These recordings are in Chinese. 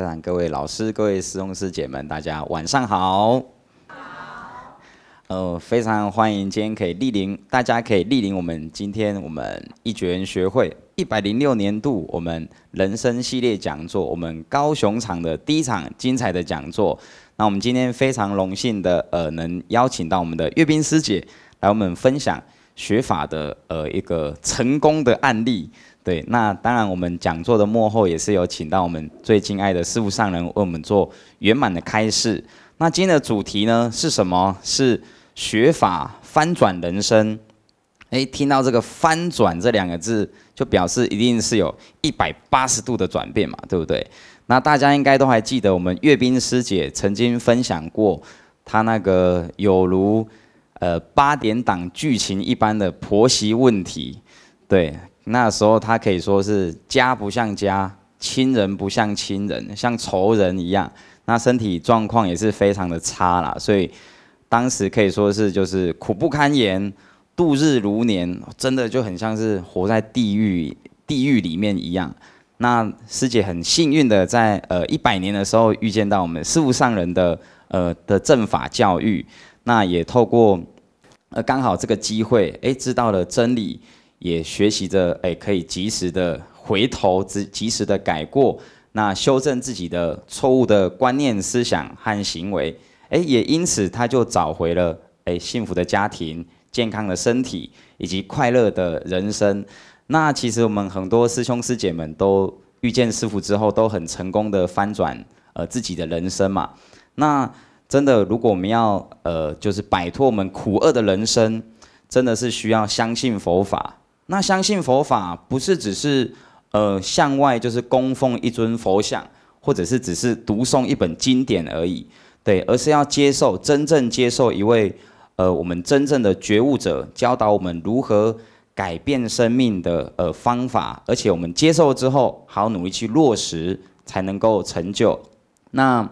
在场各位老师、各位师兄师姐们，大家晚上好。好。呃，非常欢迎今天可以莅临，大家可以莅临我们今天我们一觉学会一百零六年度我们人生系列讲座，我们高雄场的第一场精彩的讲座。那我们今天非常荣幸的呃，能邀请到我们的阅兵师姐来我们分享。学法的呃一个成功的案例，对，那当然我们讲座的幕后也是有请到我们最敬爱的师傅上人为我们做圆满的开示。那今天的主题呢是什么？是学法翻转人生。诶，听到这个“翻转”这两个字，就表示一定是有一百八十度的转变嘛，对不对？那大家应该都还记得我们阅兵师姐曾经分享过，她那个有如。呃，八点档剧情一般的婆媳问题，对，那时候他可以说是家不像家，亲人不像亲人，像仇人一样。那身体状况也是非常的差啦，所以当时可以说是就是苦不堪言，度日如年，真的就很像是活在地狱地狱里面一样。那师姐很幸运的在呃一百年的时候遇见到我们师务上人的呃的正法教育，那也透过。呃，刚好这个机会，哎，知道了真理，也学习着，哎，可以及时的回头，及及时的改过，那修正自己的错误的观念、思想和行为，哎，也因此他就找回了哎幸福的家庭、健康的身体以及快乐的人生。那其实我们很多师兄师姐们都遇见师傅之后，都很成功的翻转呃自己的人生嘛。那真的，如果我们要呃，就是摆脱我们苦厄的人生，真的是需要相信佛法。那相信佛法，不是只是呃向外就是供奉一尊佛像，或者是只是读诵一本经典而已，对，而是要接受真正接受一位呃我们真正的觉悟者教导我们如何改变生命的呃方法，而且我们接受之后，好努力去落实，才能够成就。那。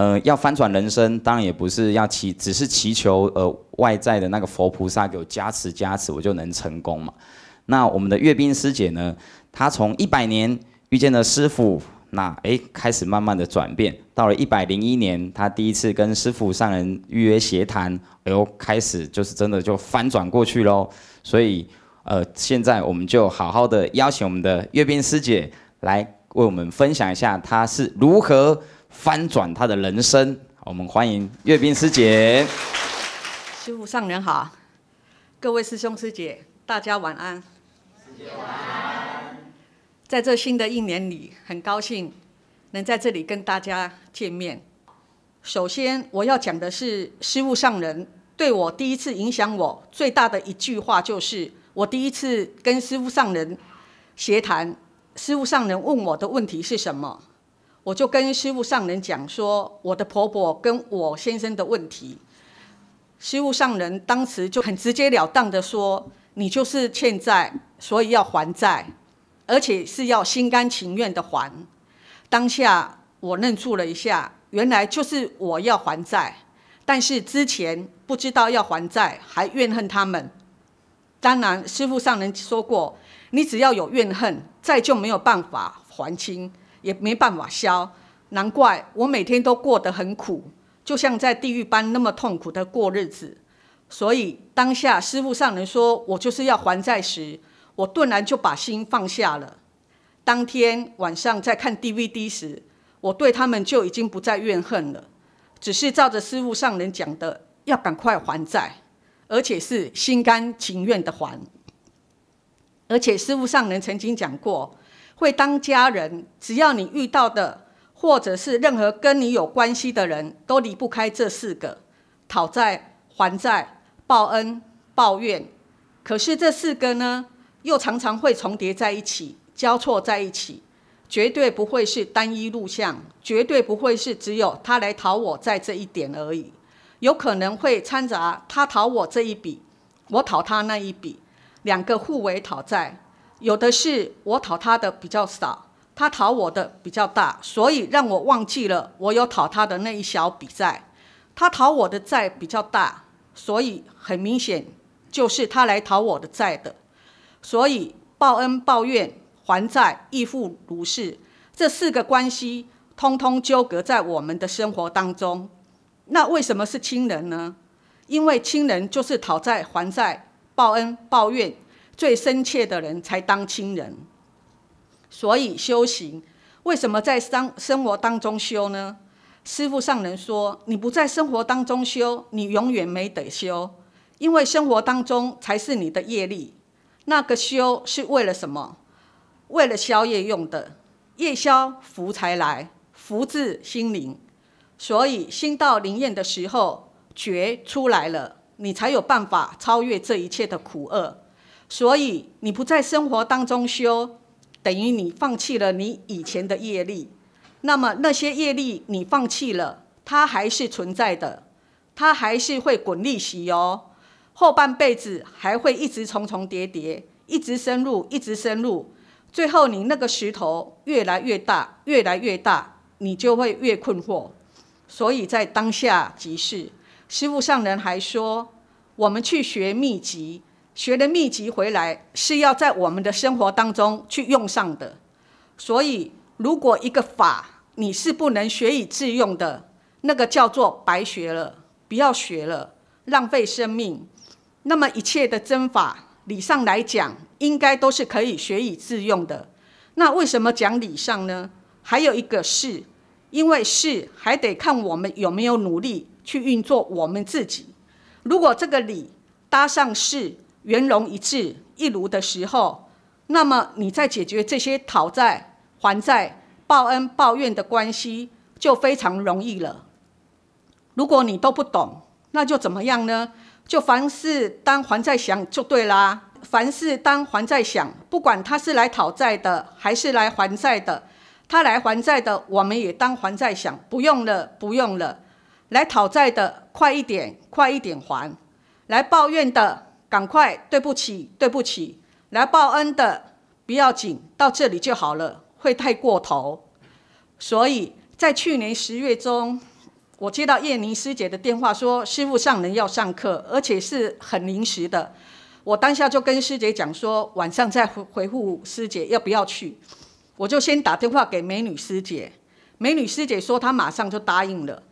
呃，要翻转人生，当然也不是要祈，只是祈求呃外在的那个佛菩萨给我加持加持，我就能成功嘛。那我们的阅兵师姐呢，她从一百年遇见了师傅，那哎开始慢慢的转变，到了一百零一年，她第一次跟师傅上人预约协谈，哎呦，开始就是真的就翻转过去喽。所以呃，现在我们就好好的邀请我们的阅兵师姐来为我们分享一下，她是如何。翻转他的人生，我们欢迎阅兵师姐。师父上人好，各位师兄师姐，大家晚安。晚安。在这新的一年里，很高兴能在这里跟大家见面。首先，我要讲的是，师父上人对我第一次影响我最大的一句话，就是我第一次跟师父上人闲谈，师父上人问我的问题是什么。我就跟师傅上人讲说，我的婆婆跟我先生的问题，师傅上人当时就很直截了当的说，你就是欠债，所以要还债，而且是要心甘情愿的还。当下我愣住了一下，原来就是我要还债，但是之前不知道要还债，还怨恨他们。当然，师傅上人说过，你只要有怨恨，债就没有办法还清。也没办法消，难怪我每天都过得很苦，就像在地狱般那么痛苦的过日子。所以当下师父上人说我就是要还债时，我顿然就把心放下了。当天晚上在看 DVD 时，我对他们就已经不再怨恨了，只是照着师父上人讲的，要赶快还债，而且是心甘情愿的还。而且师父上人曾经讲过。会当家人，只要你遇到的，或者是任何跟你有关系的人，都离不开这四个：讨债、还债、报恩、抱怨。可是这四个呢，又常常会重叠在一起，交错在一起，绝对不会是单一录像，绝对不会是只有他来讨我债这一点而已，有可能会掺杂他讨我这一笔，我讨他那一笔，两个互为讨债。有的是我讨他的比较少，他讨我的比较大，所以让我忘记了我有讨他的那一小笔债，他讨我的债比较大，所以很明显就是他来讨我的债的，所以报恩、报怨、还债、义父如是，这四个关系通通纠葛在我们的生活当中。那为什么是亲人呢？因为亲人就是讨债、还债、报恩、报怨。最深切的人才当亲人，所以修行为什么在生生活当中修呢？师父上人说：“你不在生活当中修，你永远没得修，因为生活当中才是你的业力。那个修是为了什么？为了消业用的，业消福才来，福至心灵。所以心到灵验的时候，觉出来了，你才有办法超越这一切的苦厄。”所以你不在生活当中修，等于你放弃了你以前的业力。那么那些业力你放弃了，它还是存在的，它还是会滚利息哦。后半辈子还会一直重重叠叠，一直深入，一直深入，最后你那个石头越来越大，越来越大，你就会越困惑。所以在当下即是，师父上人还说，我们去学秘籍。学的秘籍回来是要在我们的生活当中去用上的，所以如果一个法你是不能学以致用的，那个叫做白学了，不要学了，浪费生命。那么一切的真法理上来讲，应该都是可以学以致用的。那为什么讲理上呢？还有一个是，因为是还得看我们有没有努力去运作我们自己。如果这个理搭上是圆融一致一炉的时候，那么你在解决这些讨债、还债、报恩、报怨的关系就非常容易了。如果你都不懂，那就怎么样呢？就凡事当还债想就对啦。凡事当还债想，不管他是来讨债的还是来还债的，他来还债的我们也当还债想，不用了，不用了。来讨债的，快一点，快一点还。来抱怨的。赶快，对不起，对不起，来报恩的不要紧，到这里就好了，会太过头。所以在去年十月中，我接到燕宁师姐的电话，说师傅上人要上课，而且是很临时的。我当下就跟师姐讲说，晚上再回回复师姐要不要去。我就先打电话给美女师姐，美女师姐说她马上就答应了。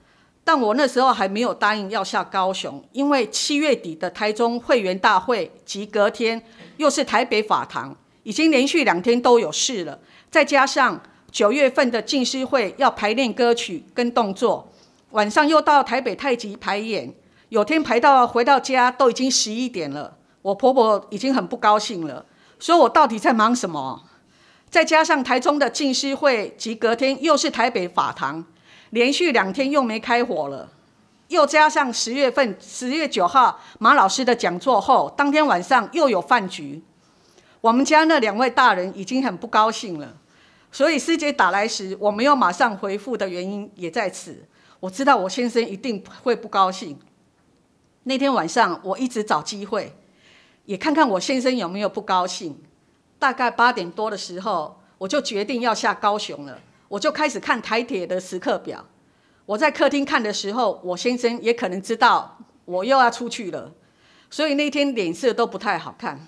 但我那时候还没有答应要下高雄，因为七月底的台中会员大会及隔天又是台北法堂，已经连续两天都有事了。再加上九月份的进师会要排练歌曲跟动作，晚上又到台北太极排演，有天排到回到家都已经十一点了，我婆婆已经很不高兴了，说我到底在忙什么？再加上台中的进师会及隔天又是台北法堂。连续两天又没开火了，又加上十月份十月九号马老师的讲座后，当天晚上又有饭局，我们家那两位大人已经很不高兴了，所以师姐打来时我没有马上回复的原因也在此。我知道我先生一定会不高兴，那天晚上我一直找机会，也看看我先生有没有不高兴。大概八点多的时候，我就决定要下高雄了。我就开始看台铁的时刻表。我在客厅看的时候，我先生也可能知道我又要出去了，所以那天脸色都不太好看，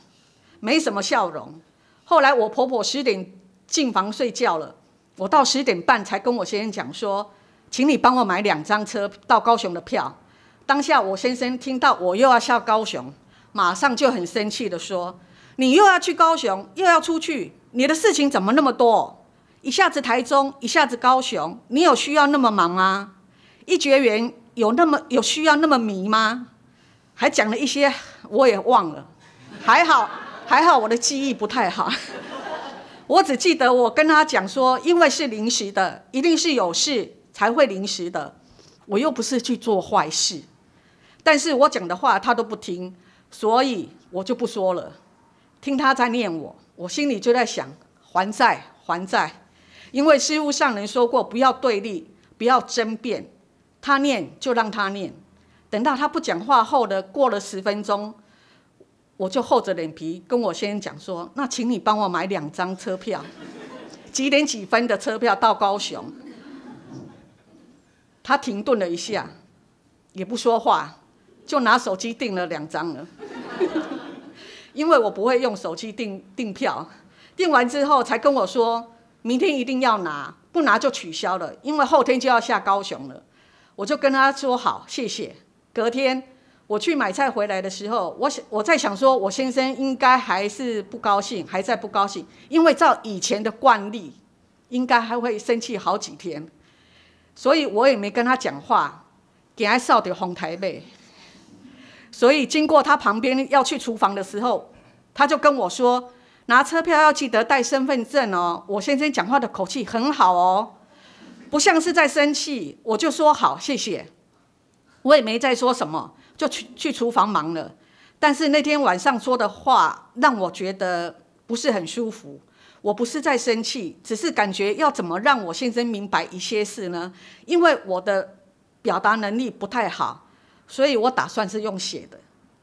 没什么笑容。后来我婆婆十点进房睡觉了，我到十点半才跟我先生讲说，请你帮我买两张车到高雄的票。当下我先生听到我又要下高雄，马上就很生气的说：“你又要去高雄，又要出去，你的事情怎么那么多？”一下子台中，一下子高雄，你有需要那么忙吗？一绝缘有那么有需要那么迷吗？还讲了一些，我也忘了，还好还好，我的记忆不太好。我只记得我跟他讲说，因为是临时的，一定是有事才会临时的，我又不是去做坏事。但是我讲的话他都不听，所以我就不说了。听他在念我，我心里就在想还债还债。因为师父上人说过，不要对立，不要争辩，他念就让他念，等到他不讲话后的过了十分钟，我就厚着脸皮跟我先生讲说：“那请你帮我买两张车票，几点几分的车票到高雄？”他停顿了一下，也不说话，就拿手机订了两张了。因为我不会用手机订订票，订完之后才跟我说。明天一定要拿，不拿就取消了，因为后天就要下高雄了。我就跟他说好，谢谢。隔天我去买菜回来的时候，我想我在想说，我先生应该还是不高兴，还在不高兴，因为照以前的惯例，应该还会生气好几天。所以我也没跟他讲话，给他烧掉红台背。所以经过他旁边要去厨房的时候，他就跟我说。拿车票要记得带身份证哦。我先生讲话的口气很好哦，不像是在生气，我就说好，谢谢。我也没再说什么，就去去厨房忙了。但是那天晚上说的话让我觉得不是很舒服。我不是在生气，只是感觉要怎么让我先生明白一些事呢？因为我的表达能力不太好，所以我打算是用写的。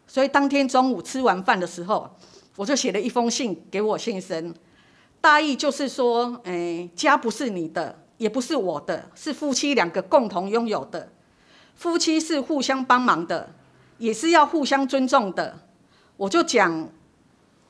所以当天中午吃完饭的时候。我就写了一封信给我先生，大意就是说，哎，家不是你的，也不是我的，是夫妻两个共同拥有的。夫妻是互相帮忙的，也是要互相尊重的。我就讲，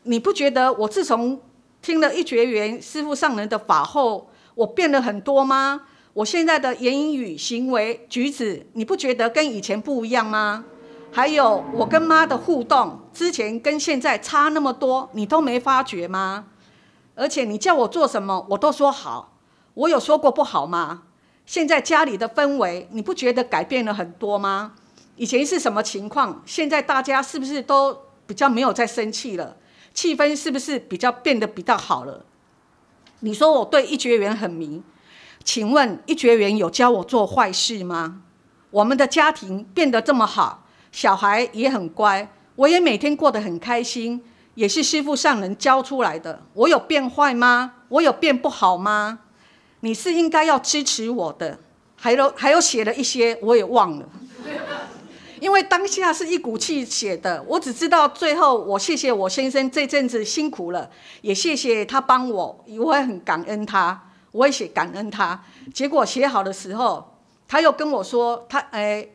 你不觉得我自从听了一觉缘师父上人的法后，我变了很多吗？我现在的言语、行为、举止，你不觉得跟以前不一样吗？还有我跟妈的互动，之前跟现在差那么多，你都没发觉吗？而且你叫我做什么，我都说好。我有说过不好吗？现在家里的氛围，你不觉得改变了很多吗？以前是什么情况？现在大家是不是都比较没有再生气了？气氛是不是比较变得比较好了？你说我对一绝缘很迷，请问一绝缘有教我做坏事吗？我们的家庭变得这么好。小孩也很乖，我也每天过得很开心，也是师父上人教出来的。我有变坏吗？我有变不好吗？你是应该要支持我的。还有还有写了一些，我也忘了，因为当下是一股气写的。我只知道最后我谢谢我先生这阵子辛苦了，也谢谢他帮我，我也很感恩他，我也写感恩他。结果写好的时候，他又跟我说他哎。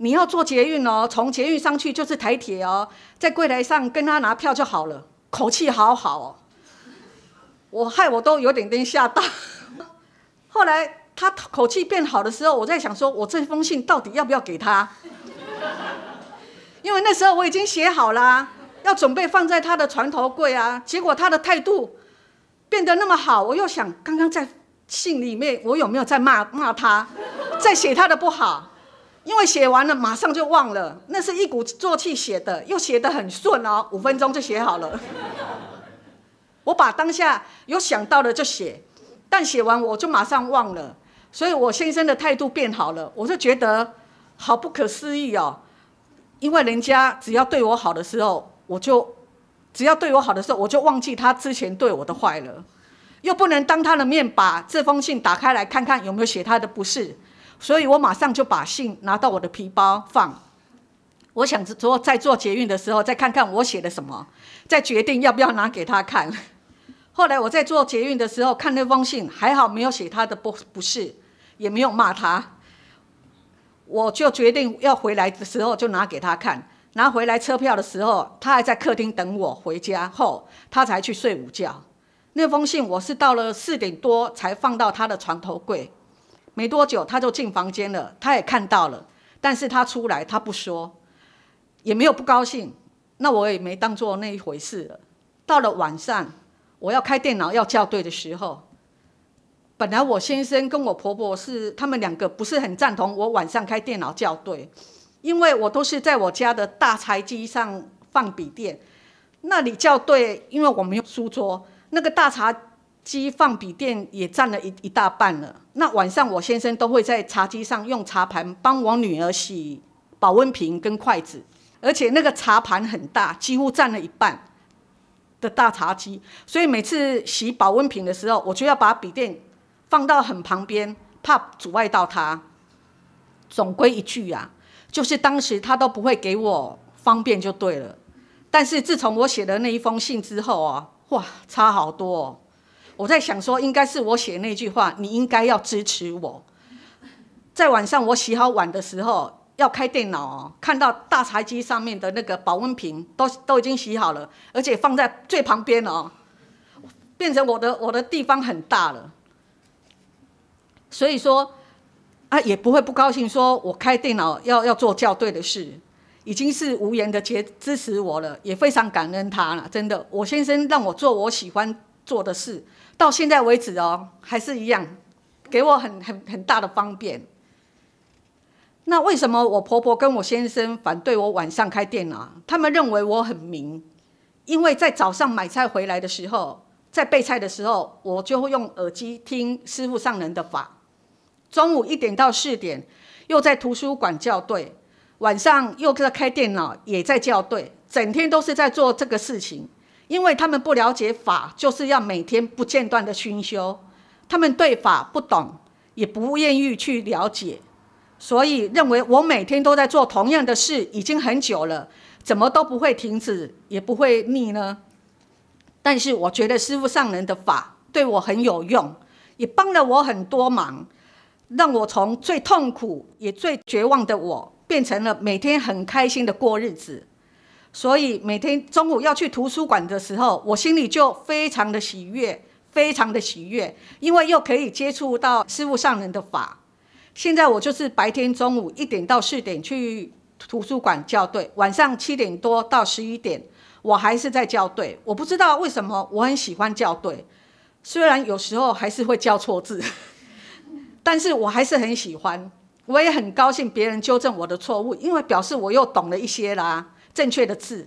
你要坐捷运哦，从捷运上去就是台铁哦，在柜台上跟他拿票就好了。口气好好，哦。我害我都有点点吓到。后来他口气变好的时候，我在想说，我这封信到底要不要给他？因为那时候我已经写好啦，要准备放在他的床头柜啊。结果他的态度变得那么好，我又想，刚刚在信里面我有没有在骂骂他，在写他的不好？因为写完了马上就忘了，那是一鼓作气写的，又写得很顺哦，五分钟就写好了。我把当下有想到的就写，但写完我就马上忘了，所以我先生的态度变好了，我就觉得好不可思议哦。因为人家只要对我好的时候，我就只要对我好的时候，我就忘记他之前对我的坏了，又不能当他的面把这封信打开来看看有没有写他的不是。所以我马上就把信拿到我的皮包放，我想着说，在做捷运的时候再看看我写的什么，再决定要不要拿给他看。后来我在做捷运的时候看那封信，还好没有写他的不不是，也没有骂他，我就决定要回来的时候就拿给他看。拿回来车票的时候，他还在客厅等我。回家后，他才去睡午觉。那封信我是到了四点多才放到他的床头柜。没多久，他就进房间了。他也看到了，但是他出来，他不说，也没有不高兴。那我也没当做那一回事了。到了晚上，我要开电脑要校对的时候，本来我先生跟我婆婆是他们两个不是很赞同我晚上开电脑校对，因为我都是在我家的大茶几上放笔电，那里校对，因为我没有书桌，那个大茶。机放笔电也占了一一大半了。那晚上我先生都会在茶几上用茶盘帮我女儿洗保温瓶跟筷子，而且那个茶盘很大，几乎占了一半的大茶几。所以每次洗保温瓶的时候，我就要把笔电放到很旁边，怕阻碍到他。总归一句呀，就是当时他都不会给我方便就对了。但是自从我写了那一封信之后啊，哇，差好多。我在想说，应该是我写那句话，你应该要支持我。在晚上我洗好碗的时候，要开电脑哦，看到大台机上面的那个保温瓶都都已经洗好了，而且放在最旁边了哦，变成我的我的地方很大了。所以说，啊也不会不高兴，说我开电脑要要做校对的事，已经是无言的接支持我了，也非常感恩他了，真的。我先生让我做我喜欢做的事。到现在为止哦，还是一样，给我很很很大的方便。那为什么我婆婆跟我先生反对我晚上开电脑？他们认为我很明，因为在早上买菜回来的时候，在备菜的时候，我就用耳机听师傅上人的法。中午一点到四点又在图书馆校对，晚上又在开电脑也在校对，整天都是在做这个事情。因为他们不了解法，就是要每天不间断的熏修。他们对法不懂，也不愿意去了解，所以认为我每天都在做同样的事，已经很久了，怎么都不会停止，也不会腻呢？但是我觉得师父上人的法对我很有用，也帮了我很多忙，让我从最痛苦也最绝望的我，变成了每天很开心的过日子。所以每天中午要去图书馆的时候，我心里就非常的喜悦，非常的喜悦，因为又可以接触到师傅上人的法。现在我就是白天中午一点到四点去图书馆校对，晚上七点多到十一点，我还是在校对。我不知道为什么我很喜欢校对，虽然有时候还是会校错字，但是我还是很喜欢。我也很高兴别人纠正我的错误，因为表示我又懂了一些啦。正确的字，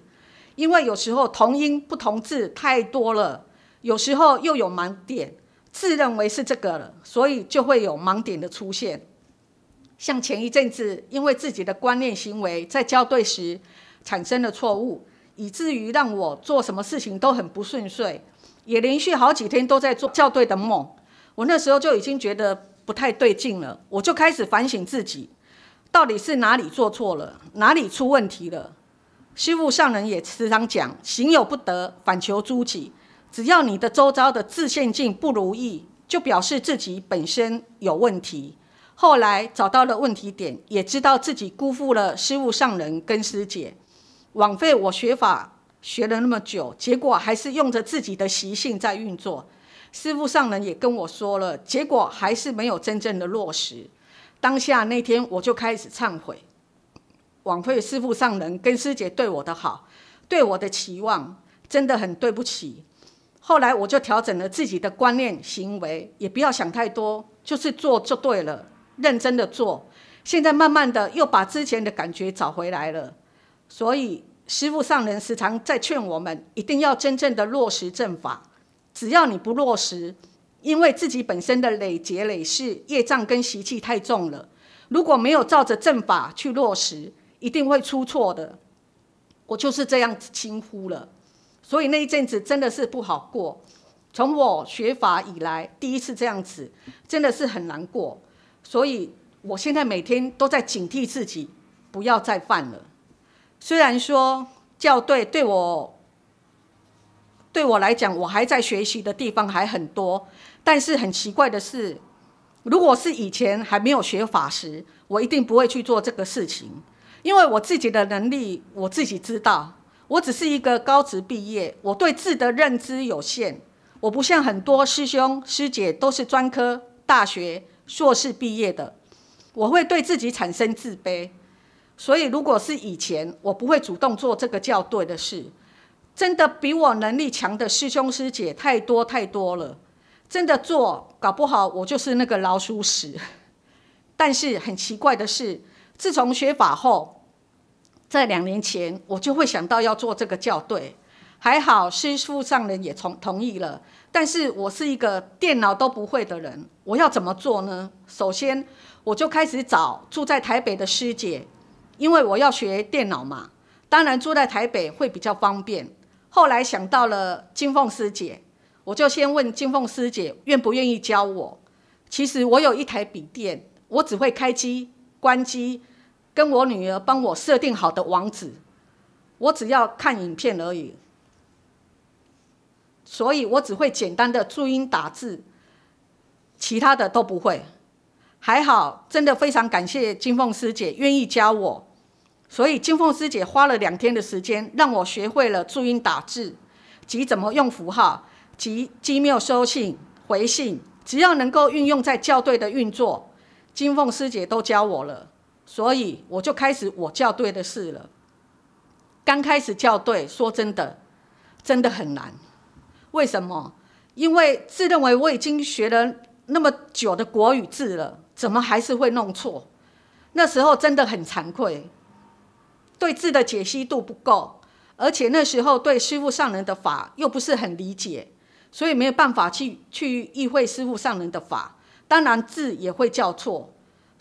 因为有时候同音不同字太多了，有时候又有盲点，自认为是这个了，所以就会有盲点的出现。像前一阵子，因为自己的观念行为在校对时产生了错误，以至于让我做什么事情都很不顺遂，也连续好几天都在做校对的梦。我那时候就已经觉得不太对劲了，我就开始反省自己，到底是哪里做错了，哪里出问题了。师傅上人也时常讲：“行有不得，反求诸己。只要你的周遭的自现境不如意，就表示自己本身有问题。后来找到了问题点，也知道自己辜负了师父上人跟师姐，枉费我学法学了那么久，结果还是用着自己的习性在运作。师父上人也跟我说了，结果还是没有真正的落实。当下那天，我就开始忏悔。”枉费师父上人跟师姐对我的好，对我的期望，真的很对不起。后来我就调整了自己的观念、行为，也不要想太多，就是做就对了，认真的做。现在慢慢的又把之前的感觉找回来了。所以师父上人时常在劝我们，一定要真正的落实正法。只要你不落实，因为自己本身的累劫累世业障跟习气太重了，如果没有照着正法去落实，一定会出错的，我就是这样子轻忽了，所以那一阵子真的是不好过。从我学法以来，第一次这样子，真的是很难过。所以我现在每天都在警惕自己，不要再犯了。虽然说校对对我，对我来讲，我还在学习的地方还很多，但是很奇怪的是，如果是以前还没有学法时，我一定不会去做这个事情。因为我自己的能力，我自己知道，我只是一个高职毕业，我对字的认知有限，我不像很多师兄师姐都是专科、大学、硕士毕业的，我会对自己产生自卑。所以，如果是以前，我不会主动做这个校对的事。真的比我能力强的师兄师姐太多太多了，真的做搞不好我就是那个老鼠屎。但是很奇怪的是。自从学法后，在两年前，我就会想到要做这个校对。还好师傅上人也从同意了。但是我是一个电脑都不会的人，我要怎么做呢？首先，我就开始找住在台北的师姐，因为我要学电脑嘛，当然住在台北会比较方便。后来想到了金凤师姐，我就先问金凤师姐愿不愿意教我。其实我有一台笔电，我只会开机、关机。跟我女儿帮我设定好的网址，我只要看影片而已。所以我只会简单的注音打字，其他的都不会。还好，真的非常感谢金凤师姐愿意教我。所以金凤师姐花了两天的时间，让我学会了注音打字，及怎么用符号，及 i 妙收信回信。只要能够运用在校对的运作，金凤师姐都教我了。所以我就开始我校对的事了。刚开始校对，说真的，真的很难。为什么？因为自认为我已经学了那么久的国语字了，怎么还是会弄错？那时候真的很惭愧，对字的解析度不够，而且那时候对师傅上人的法又不是很理解，所以没有办法去去意会师傅上人的法，当然字也会校错。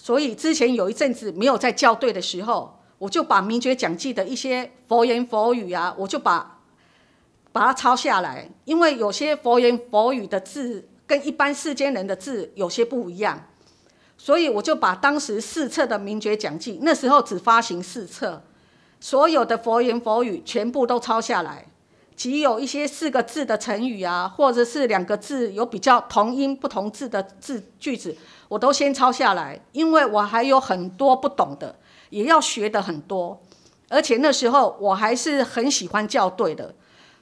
所以之前有一阵子没有在校对的时候，我就把《名觉讲记》的一些佛言佛语啊，我就把把它抄下来。因为有些佛言佛语的字跟一般世间人的字有些不一样，所以我就把当时试测的《名觉讲记》，那时候只发行试册，所有的佛言佛语全部都抄下来。即有一些四个字的成语啊，或者是两个字有比较同音不同字的字句子，我都先抄下来，因为我还有很多不懂的，也要学的很多。而且那时候我还是很喜欢校对的，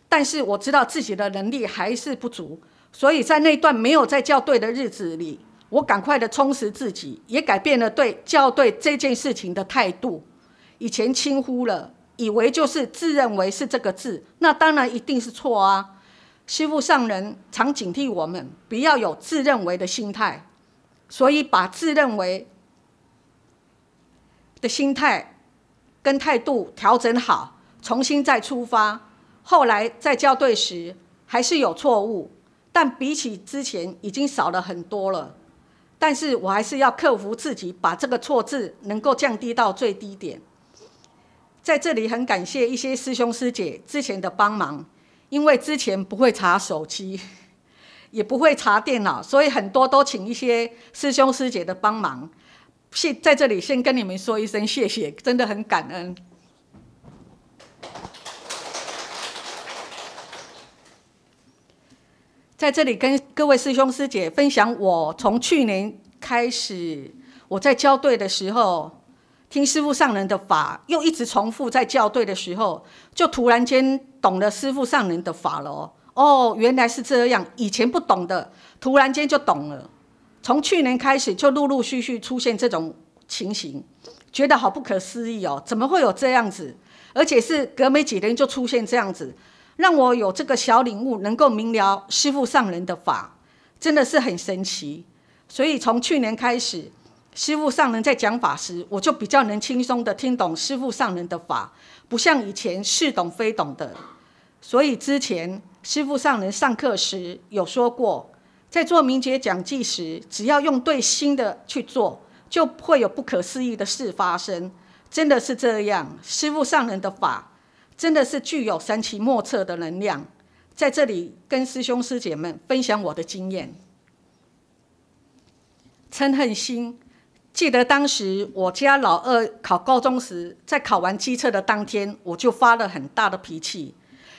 但是我知道自己的能力还是不足，所以在那段没有在校对的日子里，我赶快的充实自己，也改变了对校对这件事情的态度，以前轻忽了。以为就是自认为是这个字，那当然一定是错啊！师父上人常警惕我们，不要有自认为的心态，所以把自认为的心态跟态度调整好，重新再出发。后来在校对时还是有错误，但比起之前已经少了很多了。但是我还是要克服自己，把这个错字能够降低到最低点。在这里很感谢一些师兄师姐之前的帮忙，因为之前不会查手机，也不会查电脑，所以很多都请一些师兄师姐的帮忙。谢在这里先跟你们说一声谢谢，真的很感恩。在这里跟各位师兄师姐分享，我从去年开始我在交对的时候。听师父上人的法，又一直重复在校对的时候，就突然间懂了师父上人的法了。哦，原来是这样，以前不懂的，突然间就懂了。从去年开始，就陆陆续续出现这种情形，觉得好不可思议哦，怎么会有这样子？而且是隔没几年就出现这样子，让我有这个小领悟，能够明了师父上人的法，真的是很神奇。所以从去年开始。师父上人在讲法时，我就比较能轻松的听懂师父上人的法，不像以前似懂非懂的。所以之前师父上人上课时有说过，在做明节讲记时，只要用对心的去做，就会有不可思议的事发生。真的是这样，师父上人的法真的是具有神奇莫测的能量。在这里跟师兄师姐们分享我的经验，嗔恨心。记得当时我家老二考高中时，在考完机测的当天，我就发了很大的脾气。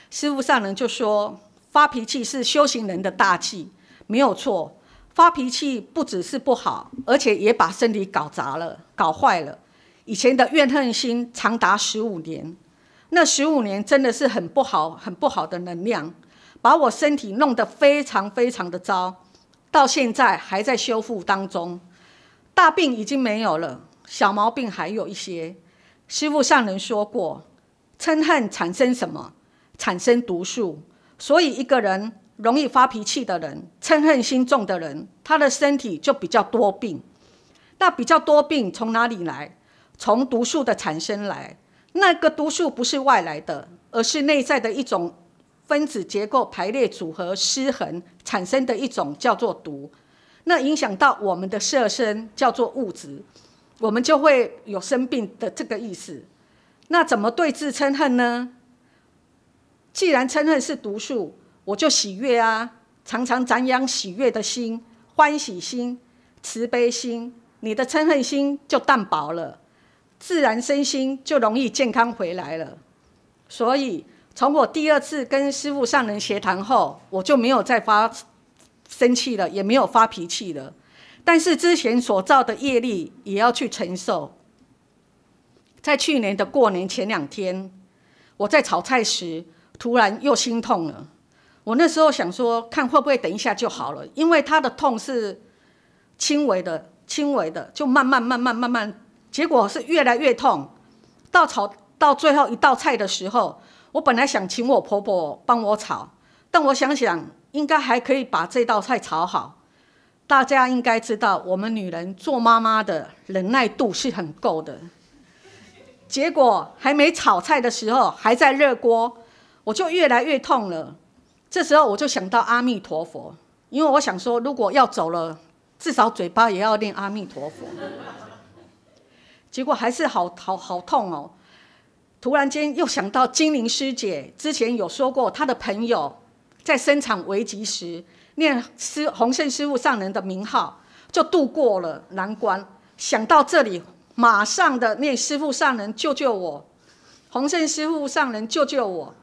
师傅上人就说：“发脾气是修行人的大忌，没有错。发脾气不只是不好，而且也把身体搞砸了、搞坏了。以前的怨恨心长达十五年，那十五年真的是很不好、很不好的能量，把我身体弄得非常非常的糟，到现在还在修复当中。”大病已经没有了，小毛病还有一些。师父上人说过，嗔恨产生什么？产生毒素。所以一个人容易发脾气的人，嗔恨心重的人，他的身体就比较多病。那比较多病从哪里来？从毒素的产生来。那个毒素不是外来的，而是内在的一种分子结构排列组合失衡产生的一种叫做毒。那影响到我们的色身，叫做物质，我们就会有生病的这个意思。那怎么对治嗔恨呢？既然嗔恨是毒素，我就喜悦啊，常常展养喜悦的心、欢喜心、慈悲心，你的嗔恨心就淡薄了，自然身心就容易健康回来了。所以从我第二次跟师父上人学谈后，我就没有再发。生气了也没有发脾气了，但是之前所造的业力也要去承受。在去年的过年前两天，我在炒菜时突然又心痛了。我那时候想说，看会不会等一下就好了，因为他的痛是轻微的、轻微的，就慢慢、慢慢、慢慢，结果是越来越痛。到炒到最后一道菜的时候，我本来想请我婆婆帮我炒，但我想想。应该还可以把这道菜炒好。大家应该知道，我们女人做妈妈的忍耐度是很够的。结果还没炒菜的时候，还在热锅，我就越来越痛了。这时候我就想到阿弥陀佛，因为我想说，如果要走了，至少嘴巴也要念阿弥陀佛。结果还是好好好痛哦！突然间又想到金灵师姐之前有说过她的朋友。在生产危急时念师弘胜师父上人的名号，就度过了难关。想到这里，马上的念师父上人救救我，弘胜师父上人救救我。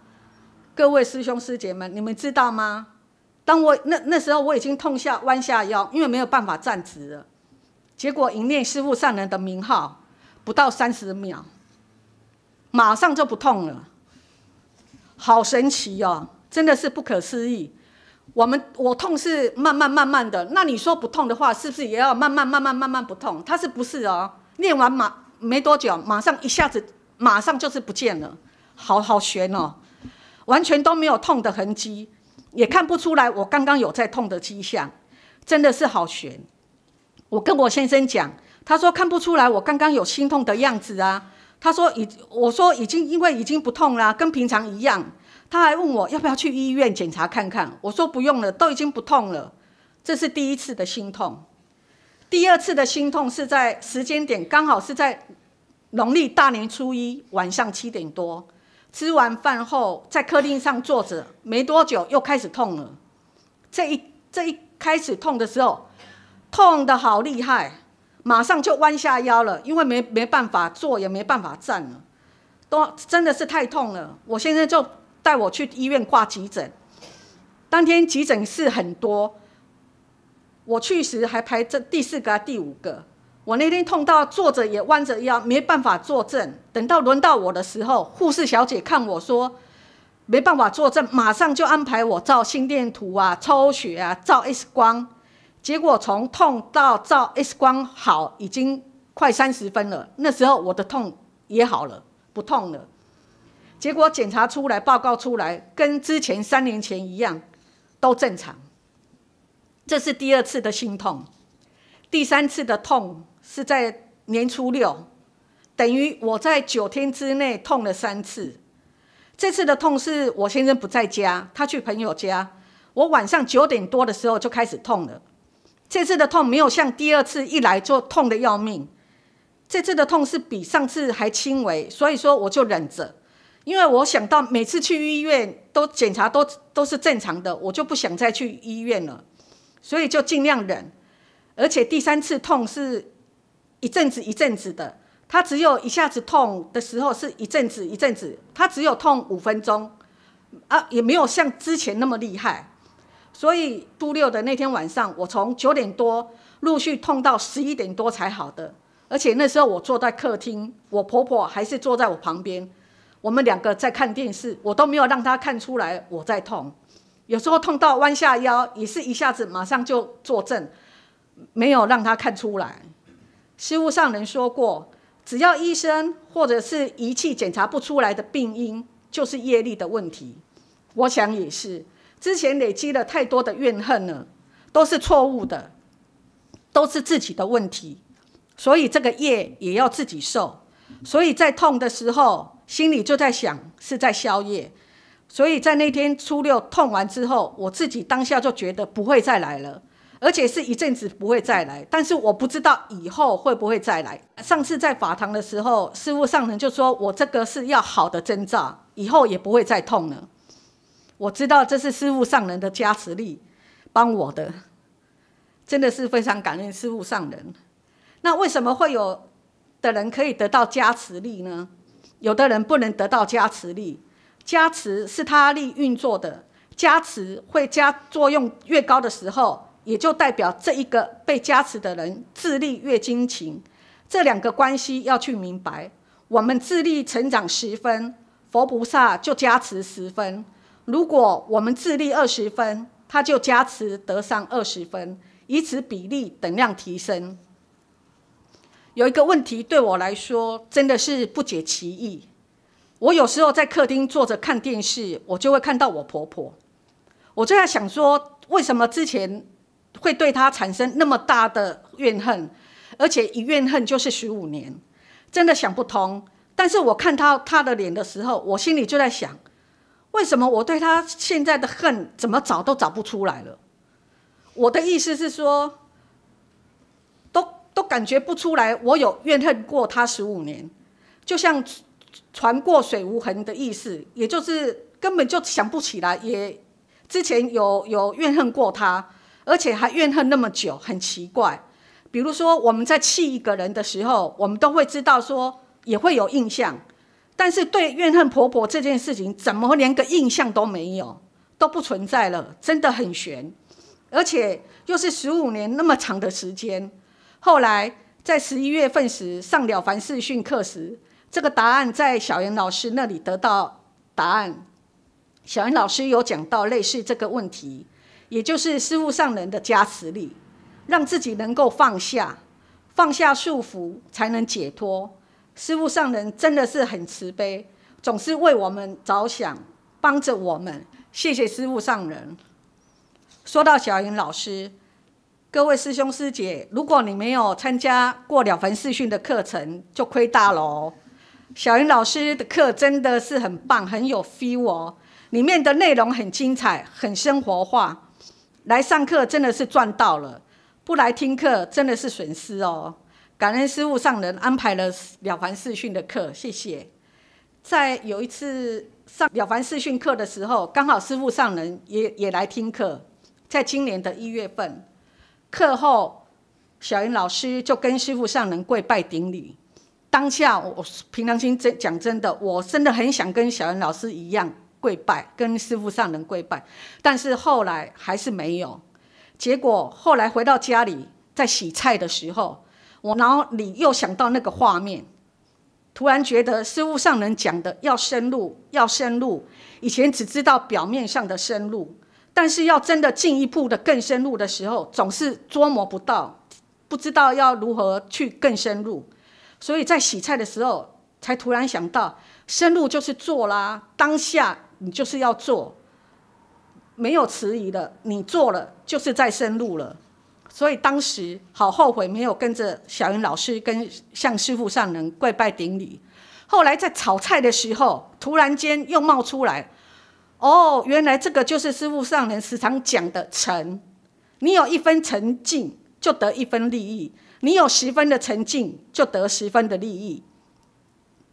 各位师兄师姐们，你们知道吗？当我那那时候我已经痛下弯下腰，因为没有办法站直了。结果一念师父上人的名号，不到三十秒，马上就不痛了，好神奇哦！真的是不可思议。我们我痛是慢慢慢慢的，那你说不痛的话，是不是也要慢慢慢慢慢慢不痛？他是不是哦？练完马没多久，马上一下子，马上就是不见了，好好悬哦，完全都没有痛的痕迹，也看不出来我刚刚有在痛的迹象，真的是好悬。我跟我先生讲，他说看不出来我刚刚有心痛的样子啊。他说已我说已经因为已经不痛啦，跟平常一样。他还问我要不要去医院检查看看，我说不用了，都已经不痛了。这是第一次的心痛，第二次的心痛是在时间点刚好是在农历大年初一晚上七点多，吃完饭后在客厅上坐着，没多久又开始痛了。这一这一开始痛的时候，痛的好厉害，马上就弯下腰了，因为没没办法坐也没办法站了，都真的是太痛了。我现在就。带我去医院挂急诊，当天急诊室很多。我去时还排着第四个、第五个。我那天痛到坐着也弯着腰，没办法坐正。等到轮到我的时候，护士小姐看我说没办法坐正，马上就安排我照心电图啊、抽血啊、照 X 光。结果从痛到照 X 光好，已经快三十分了。那时候我的痛也好了，不痛了。结果检查出来，报告出来，跟之前三年前一样，都正常。这是第二次的心痛，第三次的痛是在年初六，等于我在九天之内痛了三次。这次的痛是我先生不在家，他去朋友家，我晚上九点多的时候就开始痛了。这次的痛没有像第二次一来就痛的要命，这次的痛是比上次还轻微，所以说我就忍着。因为我想到每次去医院都检查都都是正常的，我就不想再去医院了，所以就尽量忍。而且第三次痛是一阵子一阵子的，它只有一下子痛的时候是一阵子一阵子，它只有痛五分钟，啊，也没有像之前那么厉害。所以初六的那天晚上，我从九点多陆续痛到十一点多才好的。而且那时候我坐在客厅，我婆婆还是坐在我旁边。我们两个在看电视，我都没有让他看出来我在痛。有时候痛到弯下腰，也是一下子马上就坐正，没有让他看出来。师傅上人说过，只要医生或者是仪器检查不出来的病因，就是业力的问题。我想也是，之前累积了太多的怨恨了，都是错误的，都是自己的问题，所以这个业也要自己受。所以在痛的时候。心里就在想是在宵夜，所以在那天初六痛完之后，我自己当下就觉得不会再来了，而且是一阵子不会再来。但是我不知道以后会不会再来。上次在法堂的时候，师傅上人就说我这个是要好的征兆，以后也不会再痛了。我知道这是师傅上人的加持力帮我的，真的是非常感恩师傅上人。那为什么会有的人可以得到加持力呢？有的人不能得到加持力，加持是他力运作的，加持会加作用越高的时候，也就代表这一个被加持的人智力越精勤。这两个关系要去明白。我们智力成长十分，佛菩萨就加持十分；如果我们智力二十分，他就加持得上二十分，以此比例等量提升。有一个问题对我来说真的是不解其意。我有时候在客厅坐着看电视，我就会看到我婆婆，我就在想说，为什么之前会对她产生那么大的怨恨，而且一怨恨就是十五年，真的想不通。但是我看到她的脸的时候，我心里就在想，为什么我对她现在的恨怎么找都找不出来了？我的意思是说。都感觉不出来，我有怨恨过他十五年，就像船过水无痕的意思，也就是根本就想不起来。也之前有有怨恨过他，而且还怨恨那么久，很奇怪。比如说我们在气一个人的时候，我们都会知道说也会有印象，但是对怨恨婆婆这件事情，怎么连个印象都没有，都不存在了，真的很悬。而且又是十五年那么长的时间。后来在十一月份时上了凡世训课时，这个答案在小严老师那里得到答案。小严老师有讲到类似这个问题，也就是师父上人的加持力，让自己能够放下，放下束缚才能解脱。师父上人真的是很慈悲，总是为我们着想，帮着我们。谢谢师父上人。说到小严老师。各位师兄师姐，如果你没有参加过了凡四训的课程，就亏大了哦！小云老师的课真的是很棒，很有 feel 哦，里面的内容很精彩，很生活化。来上课真的是赚到了，不来听课真的是损失哦！感恩师傅上人安排了了凡四训的课，谢谢。在有一次上了凡四训课的时候，刚好师傅上人也也来听课，在今年的一月份。课后，小云老师就跟师傅上人跪拜顶礼。当下，我平常心真讲真的，我真的很想跟小云老师一样跪拜，跟师傅上人跪拜，但是后来还是没有。结果后来回到家里，在洗菜的时候，我脑里又想到那个画面，突然觉得师傅上人讲的要深入，要深入，以前只知道表面上的深入。但是要真的进一步的更深入的时候，总是捉摸不到，不知道要如何去更深入。所以在洗菜的时候，才突然想到，深入就是做啦，当下你就是要做，没有迟疑的，你做了就是在深入了。所以当时好后悔没有跟着小云老师跟向师傅上人跪拜顶礼。后来在炒菜的时候，突然间又冒出来。哦，原来这个就是师父上人时常讲的诚。你有一分诚敬，就得一分利益；你有十分的诚敬，就得十分的利益。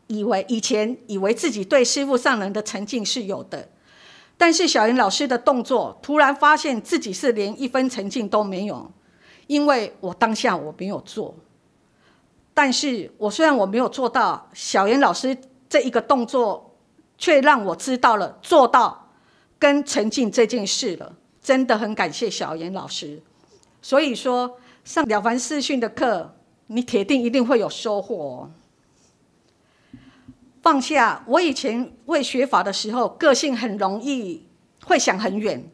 以为以前以为自己对师父上人的诚敬是有的，但是小云老师的动作，突然发现自己是连一分诚敬都没有。因为我当下我没有做，但是我虽然我没有做到，小云老师这一个动作。却让我知道了做到跟沉浸这件事了，真的很感谢小严老师。所以说上了凡四训的课，你铁定一定会有收获。哦。放下，我以前未学法的时候，个性很容易会想很远，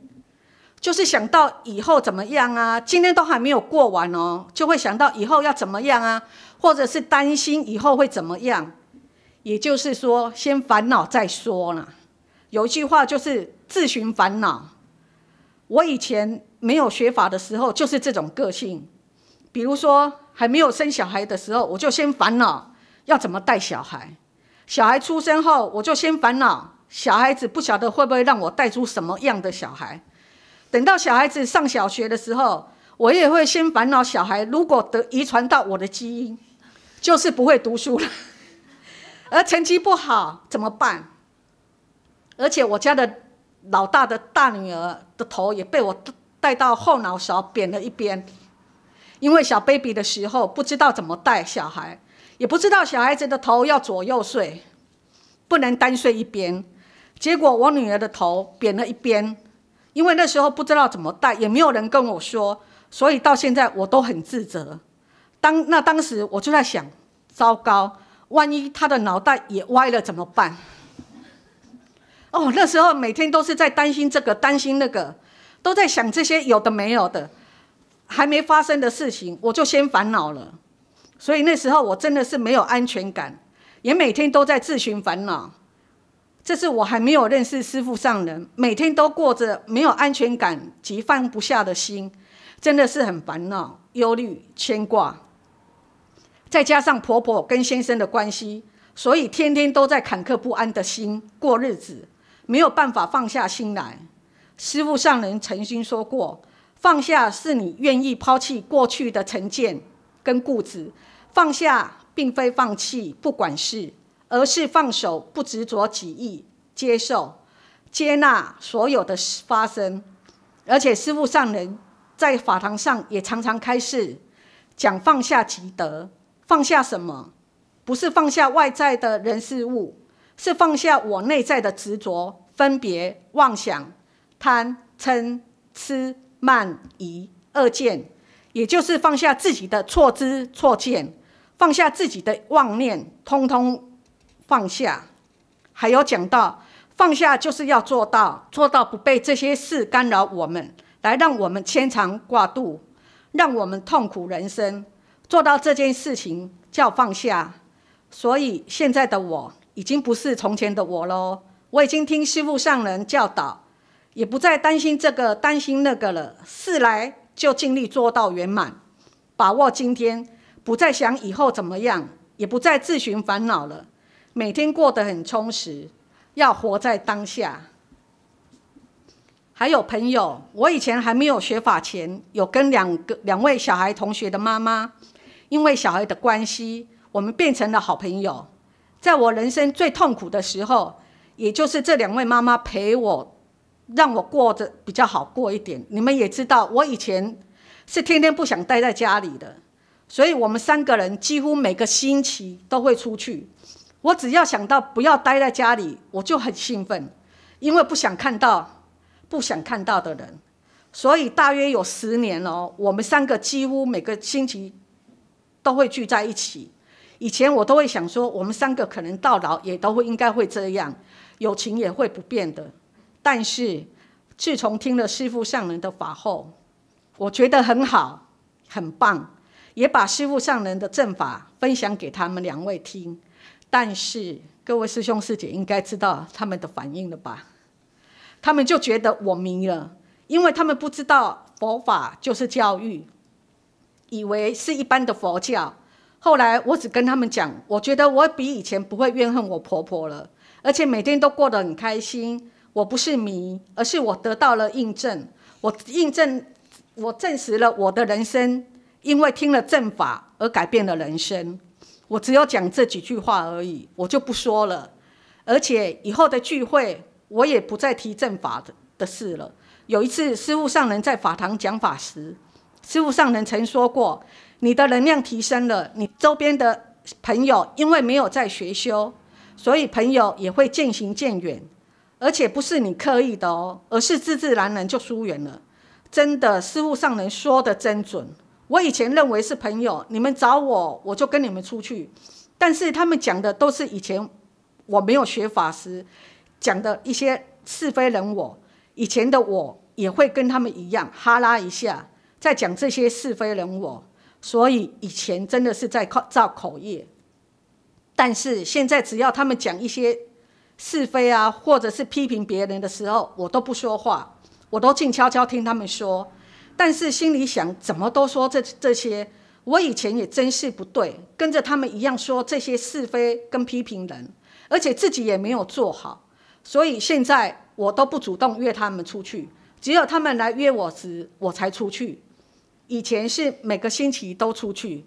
就是想到以后怎么样啊？今天都还没有过完哦，就会想到以后要怎么样啊？或者是担心以后会怎么样？也就是说，先烦恼再说了。有一句话就是自寻烦恼。我以前没有学法的时候，就是这种个性。比如说，还没有生小孩的时候，我就先烦恼要怎么带小孩；小孩出生后，我就先烦恼小孩子不晓得会不会让我带出什么样的小孩。等到小孩子上小学的时候，我也会先烦恼小孩如果得遗传到我的基因，就是不会读书了。而成绩不好怎么办？而且我家的老大的大女儿的头也被我带到后脑勺扁了一边，因为小 baby 的时候不知道怎么带小孩，也不知道小孩子的头要左右睡，不能单睡一边，结果我女儿的头扁了一边，因为那时候不知道怎么带，也没有人跟我说，所以到现在我都很自责。当那当时我就在想，糟糕。万一他的脑袋也歪了怎么办？哦，那时候每天都是在担心这个，担心那个，都在想这些有的没有的，还没发生的事情，我就先烦恼了。所以那时候我真的是没有安全感，也每天都在自寻烦恼。这是我还没有认识师父上人，每天都过着没有安全感及放不下的心，真的是很烦恼、忧虑、牵挂。再加上婆婆跟先生的关系，所以天天都在坎坷不安的心过日子，没有办法放下心来。师父上人曾经说过：“放下是你愿意抛弃过去的成见跟固执，放下并非放弃不管事，而是放手不执着己意，接受、接纳所有的发生。”而且师父上人在法堂上也常常开示，讲放下即得。放下什么？不是放下外在的人事物，是放下我内在的执着、分别、妄想、贪嗔痴慢疑二见，也就是放下自己的错知错见，放下自己的妄念，通通放下。还有讲到放下，就是要做到做到不被这些事干扰我们，来让我们牵肠挂肚，让我们痛苦人生。做到这件事情叫放下，所以现在的我已经不是从前的我喽。我已经听师父上人教导，也不再担心这个担心那个了。事来就尽力做到圆满，把握今天，不再想以后怎么样，也不再自寻烦恼了。每天过得很充实，要活在当下。还有朋友，我以前还没有学法前，有跟两个两位小孩同学的妈妈。因为小孩的关系，我们变成了好朋友。在我人生最痛苦的时候，也就是这两位妈妈陪我，让我过着比较好过一点。你们也知道，我以前是天天不想待在家里的，所以我们三个人几乎每个星期都会出去。我只要想到不要待在家里，我就很兴奋，因为不想看到不想看到的人。所以大约有十年了，我们三个几乎每个星期。都会聚在一起。以前我都会想说，我们三个可能到老也都会应该会这样，友情也会不变的。但是自从听了师父上人的法后，我觉得很好，很棒，也把师父上人的正法分享给他们两位听。但是各位师兄师姐应该知道他们的反应了吧？他们就觉得我明了，因为他们不知道佛法就是教育。以为是一般的佛教，后来我只跟他们讲，我觉得我比以前不会怨恨我婆婆了，而且每天都过得很开心。我不是迷，而是我得到了印证，我印证，我证实了我的人生，因为听了正法而改变了人生。我只有讲这几句话而已，我就不说了。而且以后的聚会，我也不再提正法的的事了。有一次，师父上人在法堂讲法时。师父上人曾说过：“你的能量提升了，你周边的朋友因为没有在学修，所以朋友也会渐行渐远，而且不是你刻意的哦，而是自自然然就疏远了。”真的，师父上人说的真准。我以前认为是朋友，你们找我，我就跟你们出去。但是他们讲的都是以前我没有学法时讲的一些是非人我，以前的我也会跟他们一样，哈拉一下。在讲这些是非人我，所以以前真的是在靠造口业。但是现在只要他们讲一些是非啊，或者是批评别人的时候，我都不说话，我都静悄悄听他们说。但是心里想，怎么都说这这些，我以前也真是不对，跟着他们一样说这些是非跟批评人，而且自己也没有做好，所以现在我都不主动约他们出去，只有他们来约我时，我才出去。以前是每个星期都出去，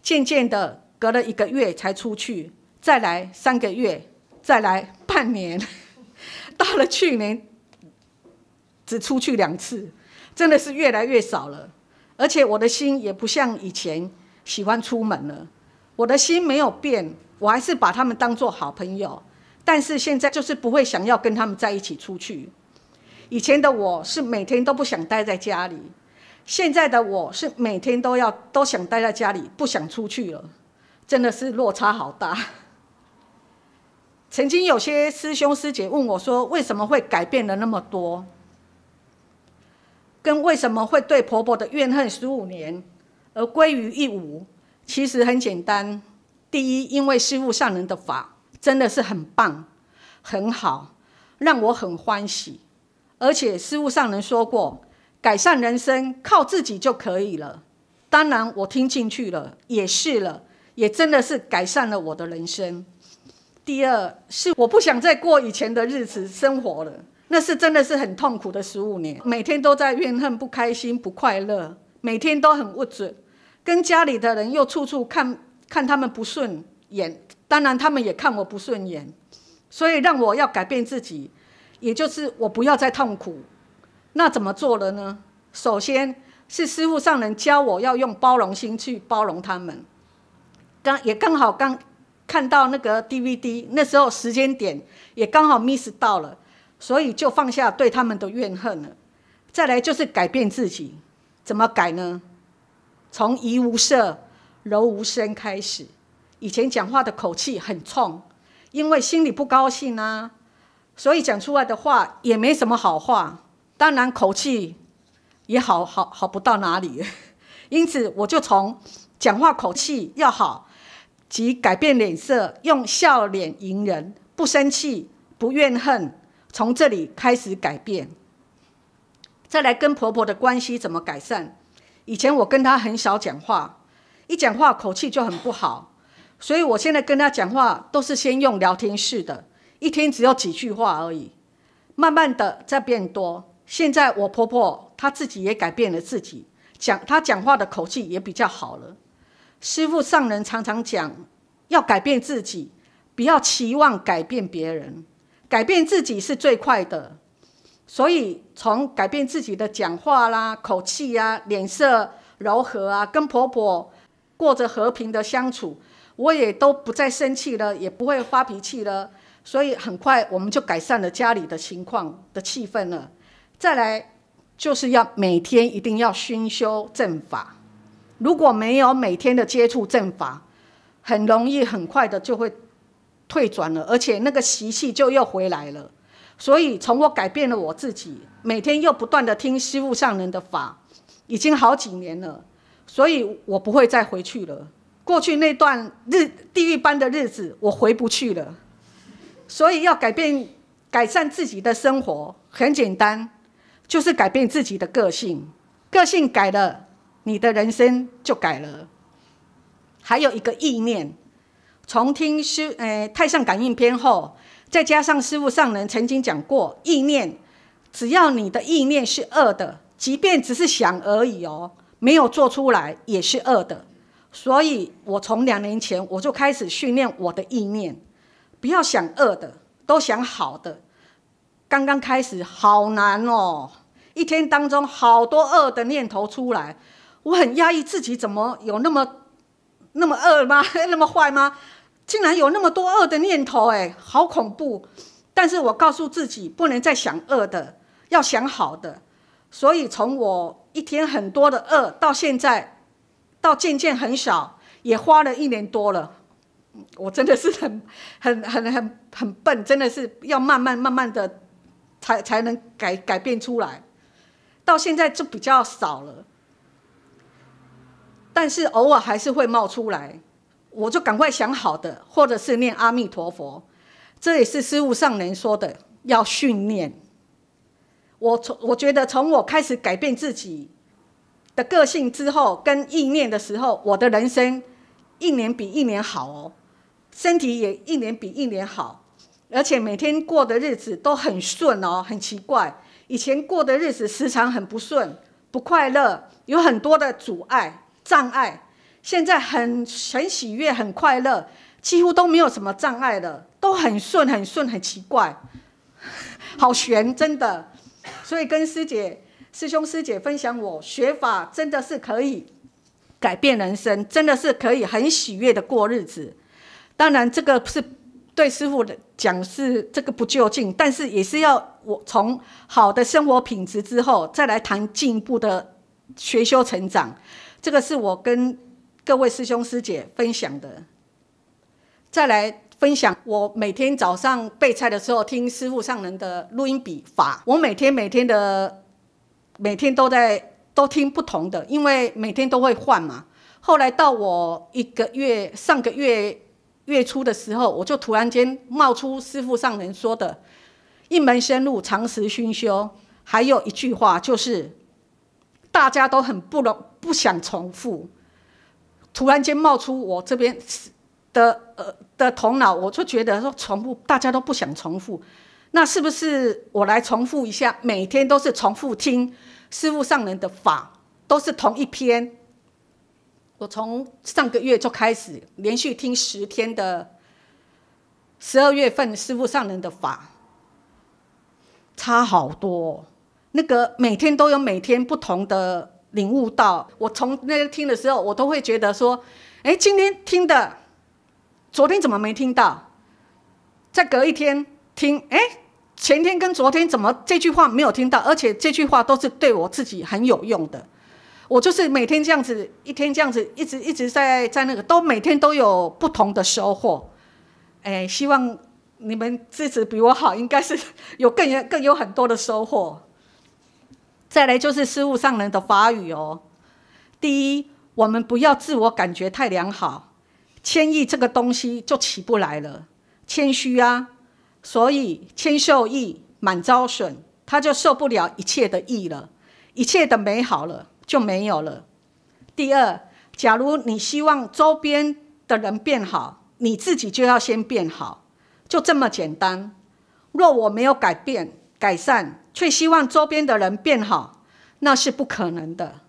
渐渐的隔了一个月才出去，再来三个月，再来半年，到了去年只出去两次，真的是越来越少了。而且我的心也不像以前喜欢出门了，我的心没有变，我还是把他们当做好朋友，但是现在就是不会想要跟他们在一起出去。以前的我是每天都不想待在家里。现在的我是每天都要都想待在家里，不想出去了，真的是落差好大。曾经有些师兄师姐问我说，为什么会改变了那么多？跟为什么会对婆婆的怨恨十五年而归于一无？其实很简单，第一，因为师父上人的法真的是很棒、很好，让我很欢喜。而且师父上人说过。改善人生靠自己就可以了。当然我听进去了，也是了，也真的是改善了我的人生。第二是我不想再过以前的日子生活了，那是真的是很痛苦的十五年，每天都在怨恨、不开心、不快乐，每天都很物质，跟家里的人又处处看看他们不顺眼，当然他们也看我不顺眼，所以让我要改变自己，也就是我不要再痛苦。那怎么做的呢？首先是师父上人教我要用包容心去包容他们。刚也刚好刚看到那个 DVD，那时候时间点也刚好 miss 到了，所以就放下对他们的怨恨了。再来就是改变自己，怎么改呢？从怡无色、柔无声开始。以前讲话的口气很冲，因为心里不高兴啊，所以讲出来的话也没什么好话。当然，口气也好好好不到哪里。因此，我就从讲话口气要好，及改变脸色，用笑脸迎人，不生气，不怨恨，从这里开始改变。再来，跟婆婆的关系怎么改善？以前我跟她很少讲话，一讲话口气就很不好，所以我现在跟她讲话都是先用聊天式的，一天只有几句话而已，慢慢的在变多。现在我婆婆她自己也改变了自己，讲她讲话的口气也比较好了。师父上人常常讲，要改变自己，不要期望改变别人，改变自己是最快的。所以从改变自己的讲话啦、口气呀、脸色柔和啊，跟婆婆过着和平的相处，我也都不再生气了，也不会发脾气了。所以很快我们就改善了家里的情况的气氛了。再来就是要每天一定要熏修正法，如果没有每天的接触正法，很容易很快的就会退转了，而且那个习气就又回来了。所以从我改变了我自己，每天又不断的听师父上人的法，已经好几年了，所以我不会再回去了。过去那段日地狱般的日子，我回不去了。所以要改变改善自己的生活，很简单。就是改变自己的个性，个性改了，你的人生就改了。还有一个意念，从听师诶《太上感应篇》后，再加上师父上人曾经讲过，意念只要你的意念是恶的，即便只是想而已哦，没有做出来也是恶的。所以，我从两年前我就开始训练我的意念，不要想恶的，都想好的。刚刚开始好难哦，一天当中好多恶的念头出来，我很压抑自己，怎么有那么那么恶吗？那么坏吗？竟然有那么多恶的念头，哎，好恐怖！但是我告诉自己，不能再想恶的，要想好的。所以从我一天很多的恶，到现在到渐渐很少，也花了一年多了。我真的是很很很很很笨，真的是要慢慢慢慢的。才才能改改变出来，到现在就比较少了，但是偶尔还是会冒出来，我就赶快想好的，或者是念阿弥陀佛，这也是师父上人说的，要训练。我从我觉得从我开始改变自己的个性之后，跟意念的时候，我的人生一年比一年好哦，身体也一年比一年好。而且每天过的日子都很顺哦，很奇怪。以前过的日子时常很不顺，不快乐，有很多的阻碍、障碍。现在很很喜悦，很快乐，几乎都没有什么障碍了，都很顺，很顺，很奇怪，好悬，真的。所以跟师姐、师兄、师姐分享，我学法真的是可以改变人生，真的是可以很喜悦的过日子。当然，这个是。对师傅的讲是这个不就近，但是也是要我从好的生活品质之后再来谈进一步的学修成长，这个是我跟各位师兄师姐分享的。再来分享我每天早上备菜的时候听师傅上人的录音笔法，我每天每天的每天都在都听不同的，因为每天都会换嘛。后来到我一个月上个月。月初的时候，我就突然间冒出师傅上人说的“一门深入，常识熏修”。还有一句话，就是大家都很不容不想重复。突然间冒出我这边的呃的头脑，我就觉得说重复，大家都不想重复。那是不是我来重复一下？每天都是重复听师傅上人的法，都是同一篇。我从上个月就开始连续听十天的十二月份师傅上人的法，差好多。那个每天都有每天不同的领悟到。我从那听的时候，我都会觉得说：，哎，今天听的，昨天怎么没听到？再隔一天听，哎，前天跟昨天怎么这句话没有听到？而且这句话都是对我自己很有用的。我就是每天这样子，一天这样子，一直一直在在那个，都每天都有不同的收获。哎，希望你们自己比我好，应该是有更更有很多的收获。再来就是事物上人的法语哦。第一，我们不要自我感觉太良好，谦意这个东西就起不来了，谦虚啊。所以谦受益，满招损，他就受不了一切的益了，一切的美好了。就没有了。第二，假如你希望周边的人变好，你自己就要先变好，就这么简单。若我没有改变改善，却希望周边的人变好，那是不可能的。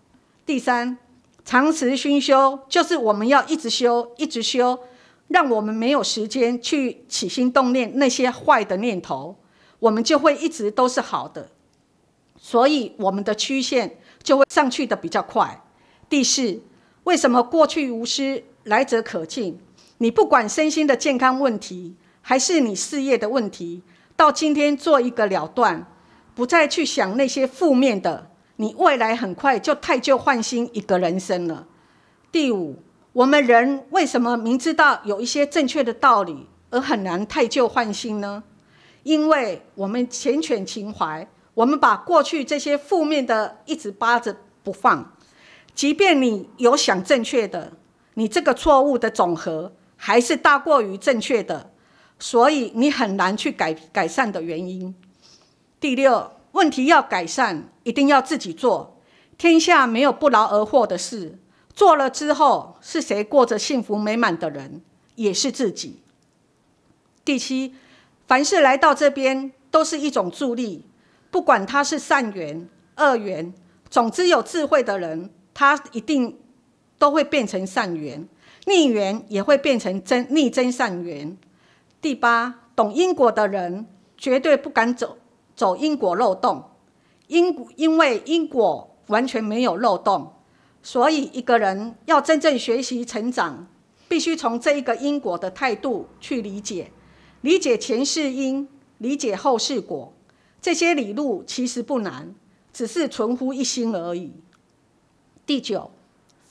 第三，长时熏修就是我们要一直修，一直修，让我们没有时间去起心动念那些坏的念头，我们就会一直都是好的。所以我们的曲线。就会上去的比较快。第四，为什么过去无知来者可敬？你不管身心的健康问题，还是你事业的问题，到今天做一个了断，不再去想那些负面的，你未来很快就太旧换新一个人生了。第五，我们人为什么明知道有一些正确的道理，而很难太旧换新呢？因为我们缱绻情怀。我们把过去这些负面的一直扒着不放，即便你有想正确的，你这个错误的总和还是大过于正确的，所以你很难去改改善的原因。第六，问题要改善，一定要自己做，天下没有不劳而获的事，做了之后是谁过着幸福美满的人，也是自己。第七，凡是来到这边，都是一种助力。不管他是善缘、恶缘，总之有智慧的人，他一定都会变成善缘，逆缘也会变成真逆真善缘。第八，懂因果的人绝对不敢走走因果漏洞，因因为因果完全没有漏洞，所以一个人要真正学习成长，必须从这一个因果的态度去理解，理解前世因，理解后世果。这些理路其实不难，只是存乎一心而已。第九，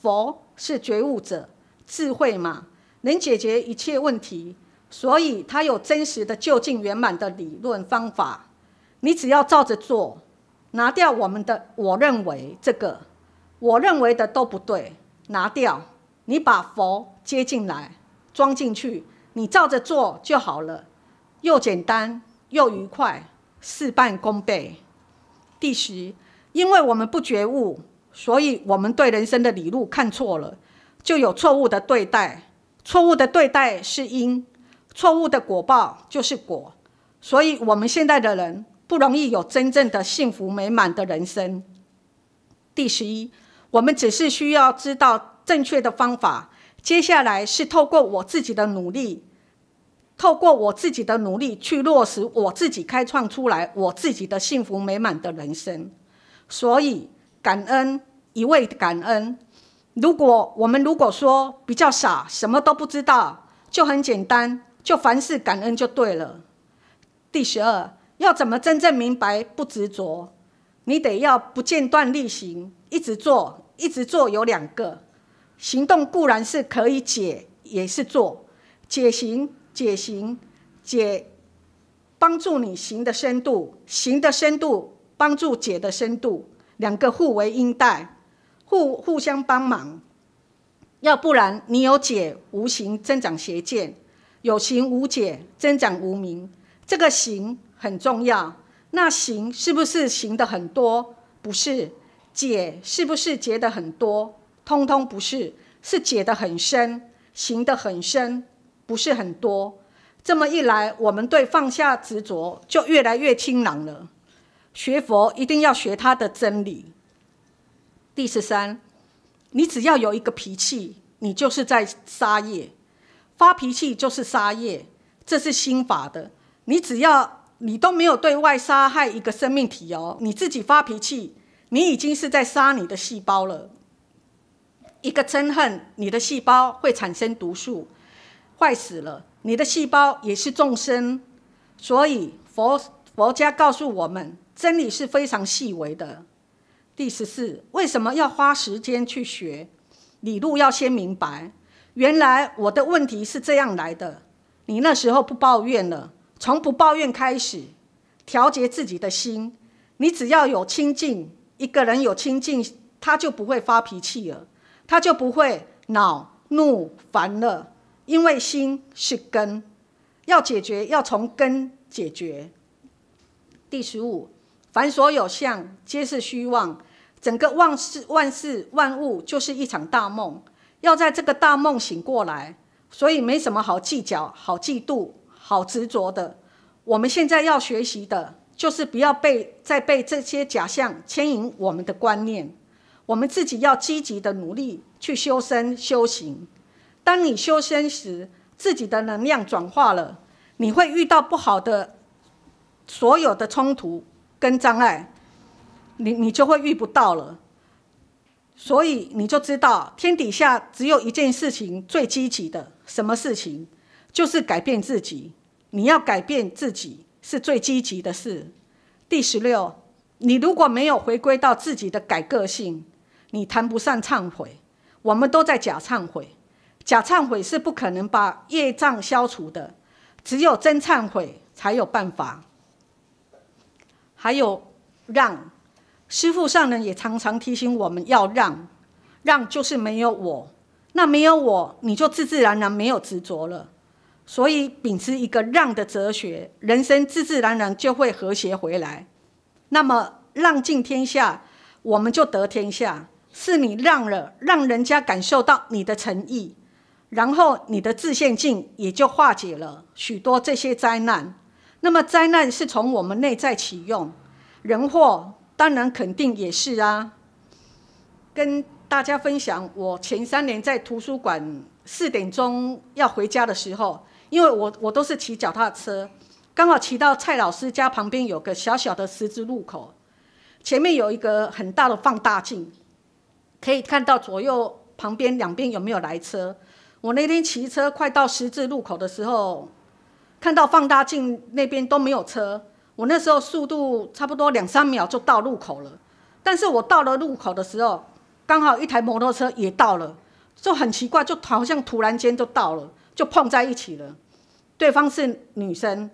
佛是觉悟者，智慧嘛，能解决一切问题，所以他有真实的就近圆满的理论方法。你只要照着做，拿掉我们的，我认为这个，我认为的都不对，拿掉，你把佛接进来，装进去，你照着做就好了，又简单又愉快。事半功倍。第十，因为我们不觉悟，所以我们对人生的理路看错了，就有错误的对待。错误的对待是因，错误的果报就是果。所以我们现在的人不容易有真正的幸福美满的人生。第十一，我们只是需要知道正确的方法，接下来是透过我自己的努力。透过我自己的努力去落实，我自己开创出来我自己的幸福美满的人生。所以感恩，一味感恩。如果我们如果说比较傻，什么都不知道，就很简单，就凡事感恩就对了。第十二，要怎么真正明白不执着？你得要不间断例行，一直做，一直做。有两个行动，固然是可以解，也是做解行。解行解帮助你行的深度，行的深度帮助解的深度，两个互为因带，互互相帮忙。要不然你有解无行增长邪见，有行无解增长无名。这个行很重要。那行是不是行的很多？不是。解是不是解的很多？通通不是，是解的很深，行的很深。不是很多，这么一来，我们对放下执着就越来越清朗了。学佛一定要学他的真理。第十三，你只要有一个脾气，你就是在杀业，发脾气就是杀业，这是心法的。你只要你都没有对外杀害一个生命体哦，你自己发脾气，你已经是在杀你的细胞了。一个憎恨，你的细胞会产生毒素。坏死了！你的细胞也是众生，所以佛佛家告诉我们，真理是非常细微的。第十四，为什么要花时间去学？理路要先明白，原来我的问题是这样来的。你那时候不抱怨了，从不抱怨开始，调节自己的心。你只要有清净，一个人有清净，他就不会发脾气了，他就不会恼怒烦了。因为心是根，要解决要从根解决。第十五，凡所有相皆是虚妄，整个万事万事万物就是一场大梦，要在这个大梦醒过来，所以没什么好计较、好嫉妒、好执着的。我们现在要学习的就是不要被再被这些假象牵引我们的观念，我们自己要积极的努力去修身修行。当你修仙时，自己的能量转化了，你会遇到不好的所有的冲突跟障碍，你你就会遇不到了。所以你就知道，天底下只有一件事情最积极的，什么事情？就是改变自己。你要改变自己是最积极的事。第十六，你如果没有回归到自己的改个性，你谈不上忏悔。我们都在假忏悔。假忏悔是不可能把业障消除的，只有真忏悔才有办法。还有让，师父上人也常常提醒我们要让，让就是没有我，那没有我，你就自自然然没有执着了。所以秉持一个让的哲学，人生自自然然就会和谐回来。那么让尽天下，我们就得天下，是你让了，让人家感受到你的诚意。然后你的自限性也就化解了许多这些灾难。那么灾难是从我们内在起用，人祸当然肯定也是啊。跟大家分享，我前三年在图书馆四点钟要回家的时候，因为我我都是骑脚踏车，刚好骑到蔡老师家旁边有个小小的十字路口，前面有一个很大的放大镜，可以看到左右旁边两边有没有来车。我那天骑车快到十字路口的时候，看到放大镜那边都没有车。我那时候速度差不多两三秒就到路口了，但是我到了路口的时候，刚好一台摩托车也到了，就很奇怪，就好像突然间就到了，就碰在一起了。对方是女生，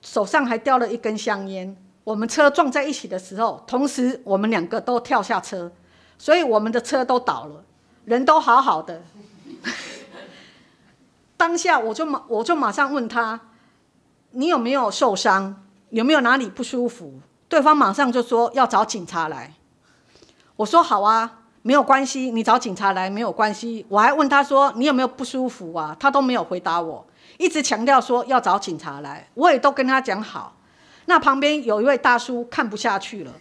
手上还叼了一根香烟。我们车撞在一起的时候，同时我们两个都跳下车，所以我们的车都倒了。人都好好的，当下我就马我就马上问他，你有没有受伤？有没有哪里不舒服？对方马上就说要找警察来。我说好啊，没有关系，你找警察来没有关系。我还问他说你有没有不舒服啊？他都没有回答我，一直强调说要找警察来。我也都跟他讲好。那旁边有一位大叔看不下去了，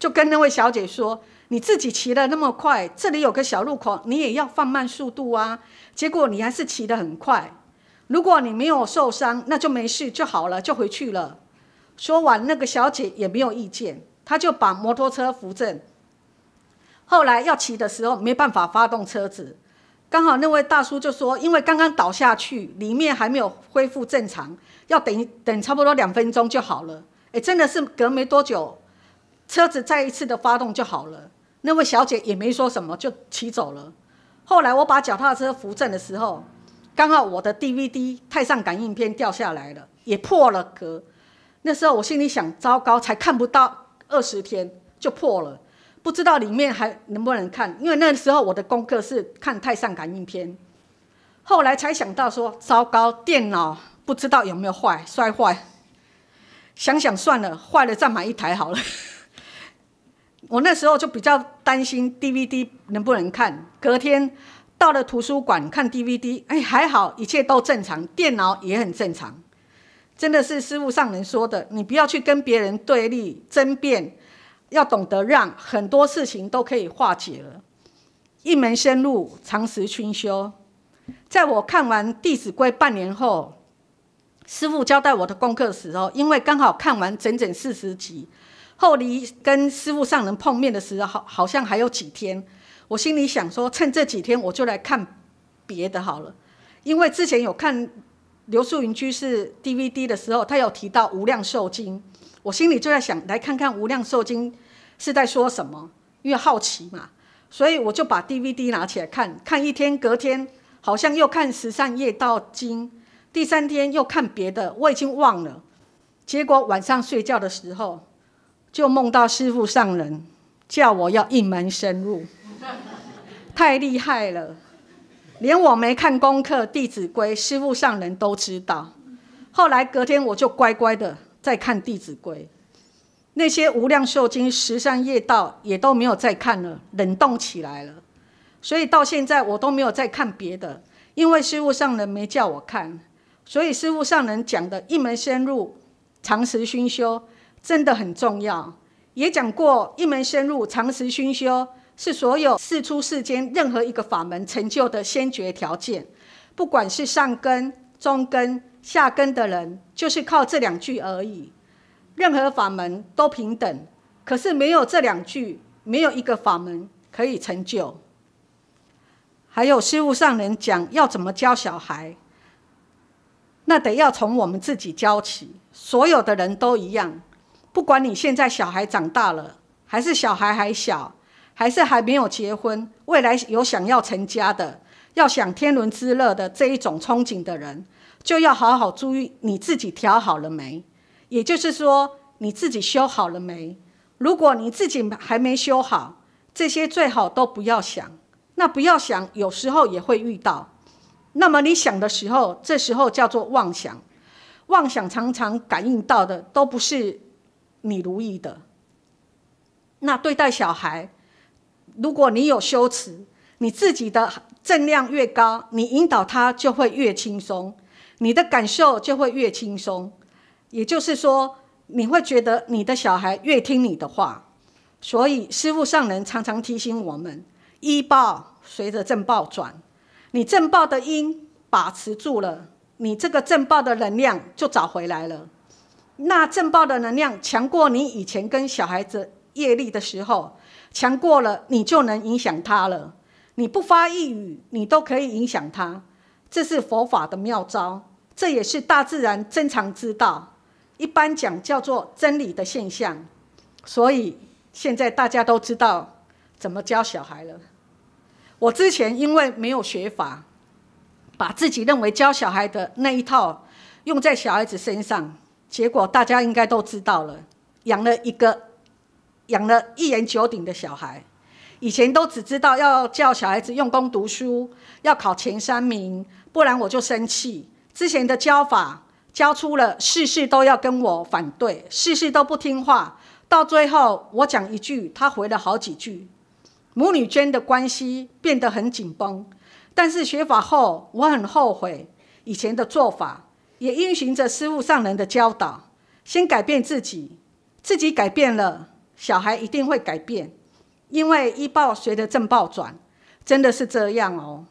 就跟那位小姐说。你自己骑得那么快，这里有个小路口，你也要放慢速度啊。结果你还是骑得很快。如果你没有受伤，那就没事就好了，就回去了。说完，那个小姐也没有意见，她就把摩托车扶正。后来要骑的时候，没办法发动车子，刚好那位大叔就说：“因为刚刚倒下去，里面还没有恢复正常，要等等差不多两分钟就好了。”哎，真的是隔没多久，车子再一次的发动就好了。那位小姐也没说什么，就骑走了。后来我把脚踏车扶正的时候，刚好我的 DVD《太上感应篇》掉下来了，也破了壳。那时候我心里想：糟糕，才看不到二十天就破了，不知道里面还能不能看。因为那时候我的功课是看《太上感应篇》，后来才想到说：糟糕，电脑不知道有没有坏，摔坏。想想算了，坏了再买一台好了。我那时候就比较担心 DVD 能不能看，隔天到了图书馆看 DVD，哎，还好一切都正常，电脑也很正常。真的是师傅上人说的，你不要去跟别人对立争辩，要懂得让，很多事情都可以化解了。一门深入，常识熏修。在我看完《弟子规》半年后，师傅交代我的功课时候，因为刚好看完整整四十集。后离跟师傅上人碰面的时候，好好像还有几天，我心里想说，趁这几天我就来看别的好了，因为之前有看刘素云居士 DVD 的时候，他有提到《无量寿经》，我心里就在想，来看看《无量寿经》是在说什么，因为好奇嘛，所以我就把 DVD 拿起来看看，一天隔天好像又看《十善业道经》，第三天又看别的，我已经忘了，结果晚上睡觉的时候。就梦到师傅上人叫我要一门深入，太厉害了，连我没看功课《弟子规》，师傅上人都知道。后来隔天我就乖乖的再看《弟子规》，那些《无量寿经》《十三夜道》也都没有再看了，冷冻起来了。所以到现在我都没有再看别的，因为师傅上人没叫我看。所以师傅上人讲的一门深入，常识熏修。真的很重要，也讲过一门深入，常时熏修是所有事出世间任何一个法门成就的先决条件。不管是上根、中根、下根的人，就是靠这两句而已。任何法门都平等，可是没有这两句，没有一个法门可以成就。还有师父上人讲要怎么教小孩，那得要从我们自己教起。所有的人都一样。不管你现在小孩长大了，还是小孩还小，还是还没有结婚，未来有想要成家的，要想天伦之乐的这一种憧憬的人，就要好好注意你自己调好了没？也就是说，你自己修好了没？如果你自己还没修好，这些最好都不要想。那不要想，有时候也会遇到。那么你想的时候，这时候叫做妄想，妄想常常感应到的都不是。你如意的。那对待小孩，如果你有羞耻，你自己的正量越高，你引导他就会越轻松，你的感受就会越轻松。也就是说，你会觉得你的小孩越听你的话。所以师父上人常常提醒我们：一报随着正报转，你正报的因把持住了，你这个正报的能量就找回来了。那震爆的能量强过你以前跟小孩子业力的时候，强过了，你就能影响他了。你不发一语，你都可以影响他。这是佛法的妙招，这也是大自然正常之道。一般讲叫做真理的现象。所以现在大家都知道怎么教小孩了。我之前因为没有学法，把自己认为教小孩的那一套用在小孩子身上。结果大家应该都知道了，养了一个养了一言九鼎的小孩，以前都只知道要叫小孩子用功读书，要考前三名，不然我就生气。之前的教法教出了事事都要跟我反对，事事都不听话，到最后我讲一句，他回了好几句，母女间的关系变得很紧绷。但是学法后，我很后悔以前的做法。也因循着师父上人的教导，先改变自己，自己改变了，小孩一定会改变，因为医报随着正报转，真的是这样哦。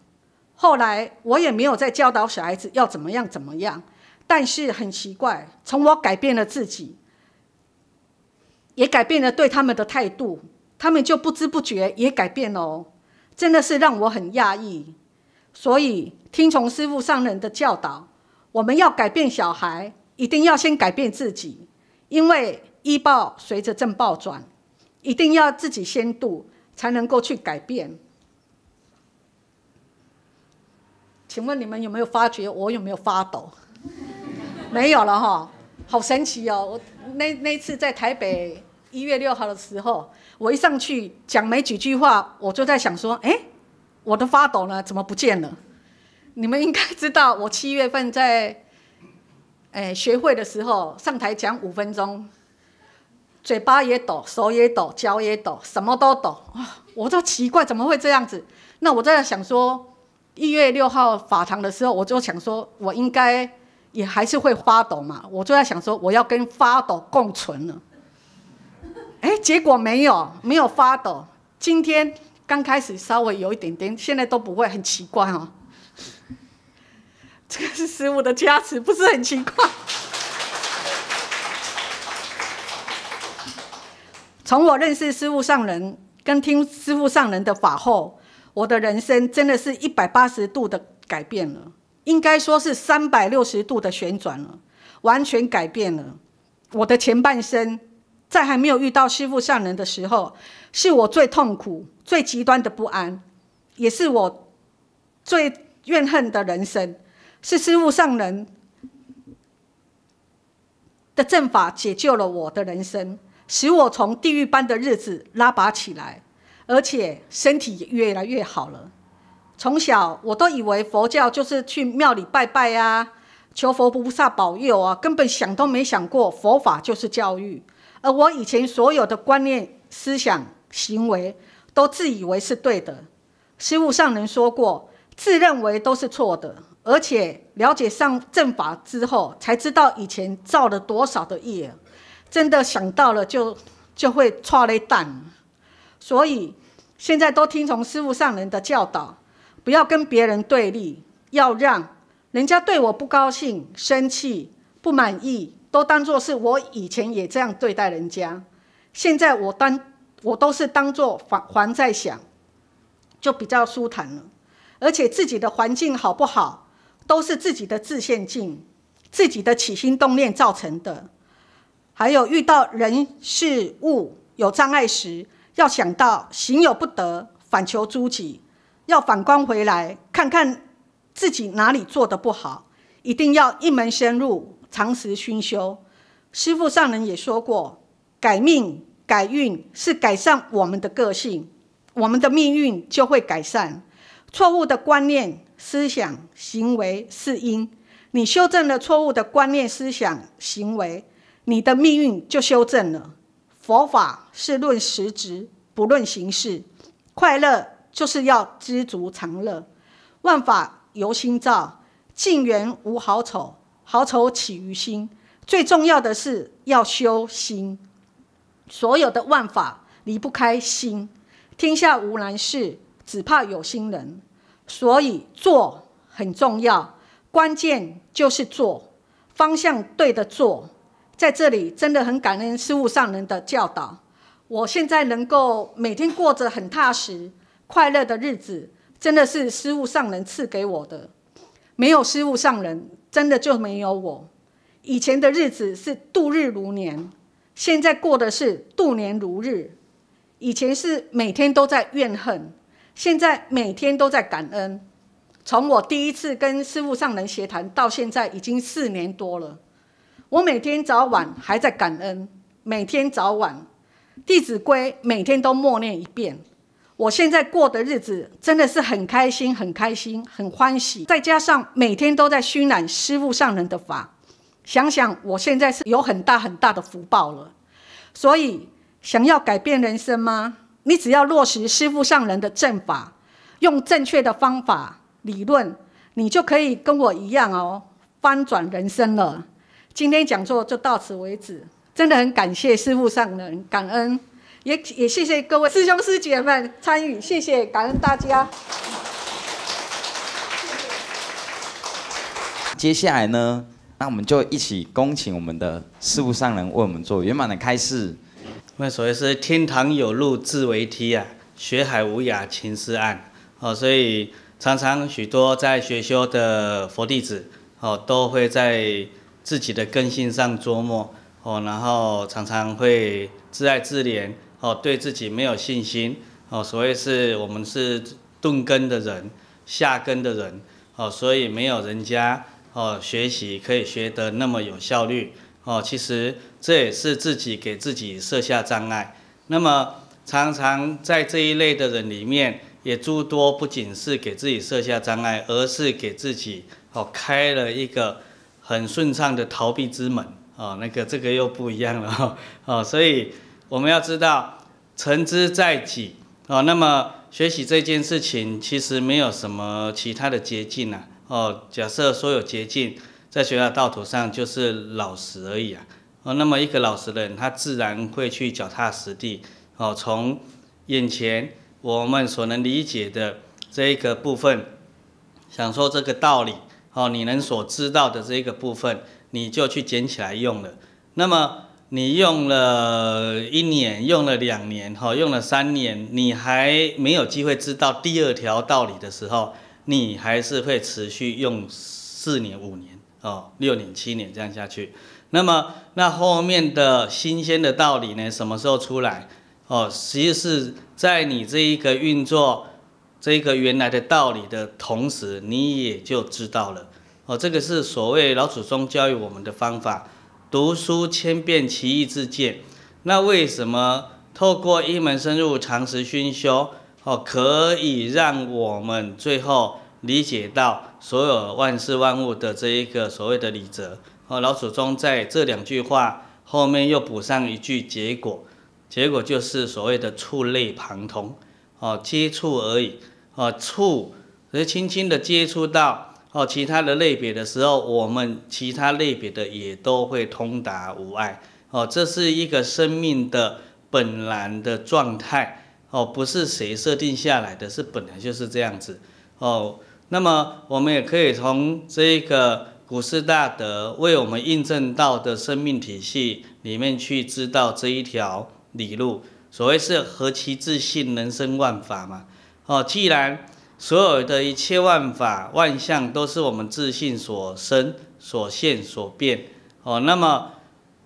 后来我也没有再教导小孩子要怎么样怎么样，但是很奇怪，从我改变了自己，也改变了对他们的态度，他们就不知不觉也改变哦，真的是让我很讶异。所以听从师父上人的教导。我们要改变小孩，一定要先改变自己，因为医报随着正报转，一定要自己先度，才能够去改变。请问你们有没有发觉我有没有发抖？没有了哈，好神奇哦！我那那次在台北一月六号的时候，我一上去讲没几句话，我就在想说：哎，我的发抖呢？怎么不见了？你们应该知道，我七月份在，哎，学会的时候上台讲五分钟，嘴巴也抖，手也抖，脚也抖，什么都抖啊！我都奇怪怎么会这样子。那我在想说，一月六号法堂的时候，我就想说我应该也还是会发抖嘛。我就在想说，我要跟发抖共存了。哎，结果没有，没有发抖。今天刚开始稍微有一点点，现在都不会，很奇怪哦。这个是师父的加持，不是很奇怪。从我认识师父上人，跟听师父上人的法后，我的人生真的是一百八十度的改变了，应该说是三百六十度的旋转了，完全改变了。我的前半生，在还没有遇到师父上人的时候，是我最痛苦、最极端的不安，也是我最怨恨的人生。是师父上人的正法解救了我的人生，使我从地狱般的日子拉拔起来，而且身体也越来越好了。从小我都以为佛教就是去庙里拜拜啊，求佛菩萨保佑啊，根本想都没想过佛法就是教育。而我以前所有的观念、思想、行为，都自以为是对的。师父上人说过，自认为都是错的。而且了解上正法之后，才知道以前造了多少的业，真的想到了就就会错了一胆。所以现在都听从师父上人的教导，不要跟别人对立，要让人家对我不高兴、生气、不满意，都当作是我以前也这样对待人家。现在我当我都是当作还还在想，就比较舒坦了。而且自己的环境好不好？都是自己的自限境，自己的起心动念造成的。还有遇到人事物有障碍时，要想到行有不得，反求诸己，要反观回来，看看自己哪里做的不好，一定要一门深入，长时熏修。师父上人也说过，改命改运是改善我们的个性，我们的命运就会改善。错误的观念。思想行为是因，你修正了错误的观念、思想、行为，你的命运就修正了。佛法是论实质，不论形式。快乐就是要知足常乐。万法由心造，境缘无好丑，好丑起于心。最重要的是要修心。所有的万法离不开心。天下无难事，只怕有心人。所以做很重要，关键就是做，方向对的做。在这里真的很感恩师傅上人的教导，我现在能够每天过着很踏实、快乐的日子，真的是师傅上人赐给我的。没有师傅上人，真的就没有我。以前的日子是度日如年，现在过的是度年如日。以前是每天都在怨恨。现在每天都在感恩，从我第一次跟师傅上人协谈到现在已经四年多了，我每天早晚还在感恩，每天早晚《弟子规》每天都默念一遍。我现在过的日子真的是很开心，很开心，很欢喜。再加上每天都在熏染师傅上人的法，想想我现在是有很大很大的福报了。所以，想要改变人生吗？你只要落实师父上人的正法，用正确的方法、理论，你就可以跟我一样哦，翻转人生了。今天讲座就到此为止，真的很感谢师父上人，感恩，也也谢谢各位师兄师姐们参与，谢谢，感恩大家。接下来呢，那我们就一起恭请我们的师父上人为我们做圆满的开示。那所谓是“天堂有路自为梯啊，学海无涯勤是岸”，哦，所以常常许多在学修的佛弟子，哦，都会在自己的根性上琢磨，哦，然后常常会自爱自怜，哦，对自己没有信心，哦，所谓是我们是钝根的人，下根的人，哦，所以没有人家，哦，学习可以学得那么有效率。哦，其实这也是自己给自己设下障碍。那么常常在这一类的人里面，也诸多不仅是给自己设下障碍，而是给自己哦开了一个很顺畅的逃避之门哦，那个这个又不一样了哈。哦，所以我们要知道，成之在己。哦，那么学习这件事情其实没有什么其他的捷径呐。哦，假设说有捷径。在学校道途上，就是老实而已啊。哦，那么一个老实的人，他自然会去脚踏实地。哦，从眼前我们所能理解的这一个部分，想说这个道理。哦，你能所知道的这一个部分，你就去捡起来用了。那么你用了一年，用了两年，哈，用了三年，你还没有机会知道第二条道理的时候，你还是会持续用四年、五年。哦，六年七年这样下去，那么那后面的新鲜的道理呢？什么时候出来？哦，实际是在你这一个运作这一个原来的道理的同时，你也就知道了。哦，这个是所谓老祖宗教育我们的方法，读书千遍其义自见。那为什么透过一门深入，长时熏修，哦，可以让我们最后？理解到所有万事万物的这一个所谓的理则，哦，老祖宗在这两句话后面又补上一句结果，结果就是所谓的触类旁通，哦，接触而已，哦，触，所以轻轻的接触到哦其他的类别的时候，我们其他类别的也都会通达无碍，哦，这是一个生命的本来的状态，哦，不是谁设定下来的，是本来就是这样子，哦。那么我们也可以从这个古斯大德为我们印证到的生命体系里面去知道这一条理路，所谓是何其自信人生万法嘛？哦，既然所有的一切万法万象都是我们自信所生所现所变，哦，那么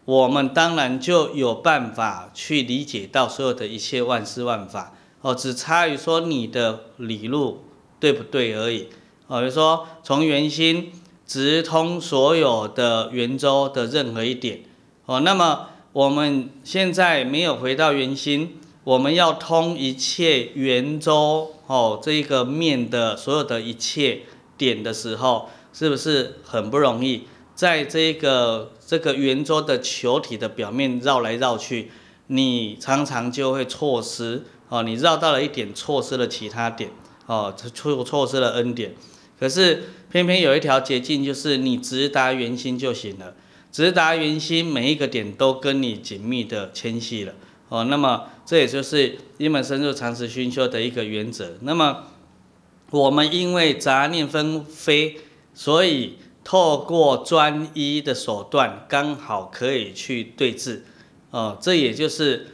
我们当然就有办法去理解到所有的一切万事万法，哦，只差于说你的理路。对不对而已？哦，比如说从圆心直通所有的圆周的任何一点。哦，那么我们现在没有回到圆心，我们要通一切圆周哦，这一个面的所有的一切点的时候，是不是很不容易？在这个这个圆周的球体的表面绕来绕去，你常常就会错失哦，你绕到了一点，错失了其他点。哦，错错失了恩典。可是偏偏有一条捷径，就是你直达圆心就行了。直达圆心，每一个点都跟你紧密的牵系了。哦，那么这也就是一门深入常时熏修的一个原则。那么我们因为杂念纷飞，所以透过专一的手段，刚好可以去对峙。哦，这也就是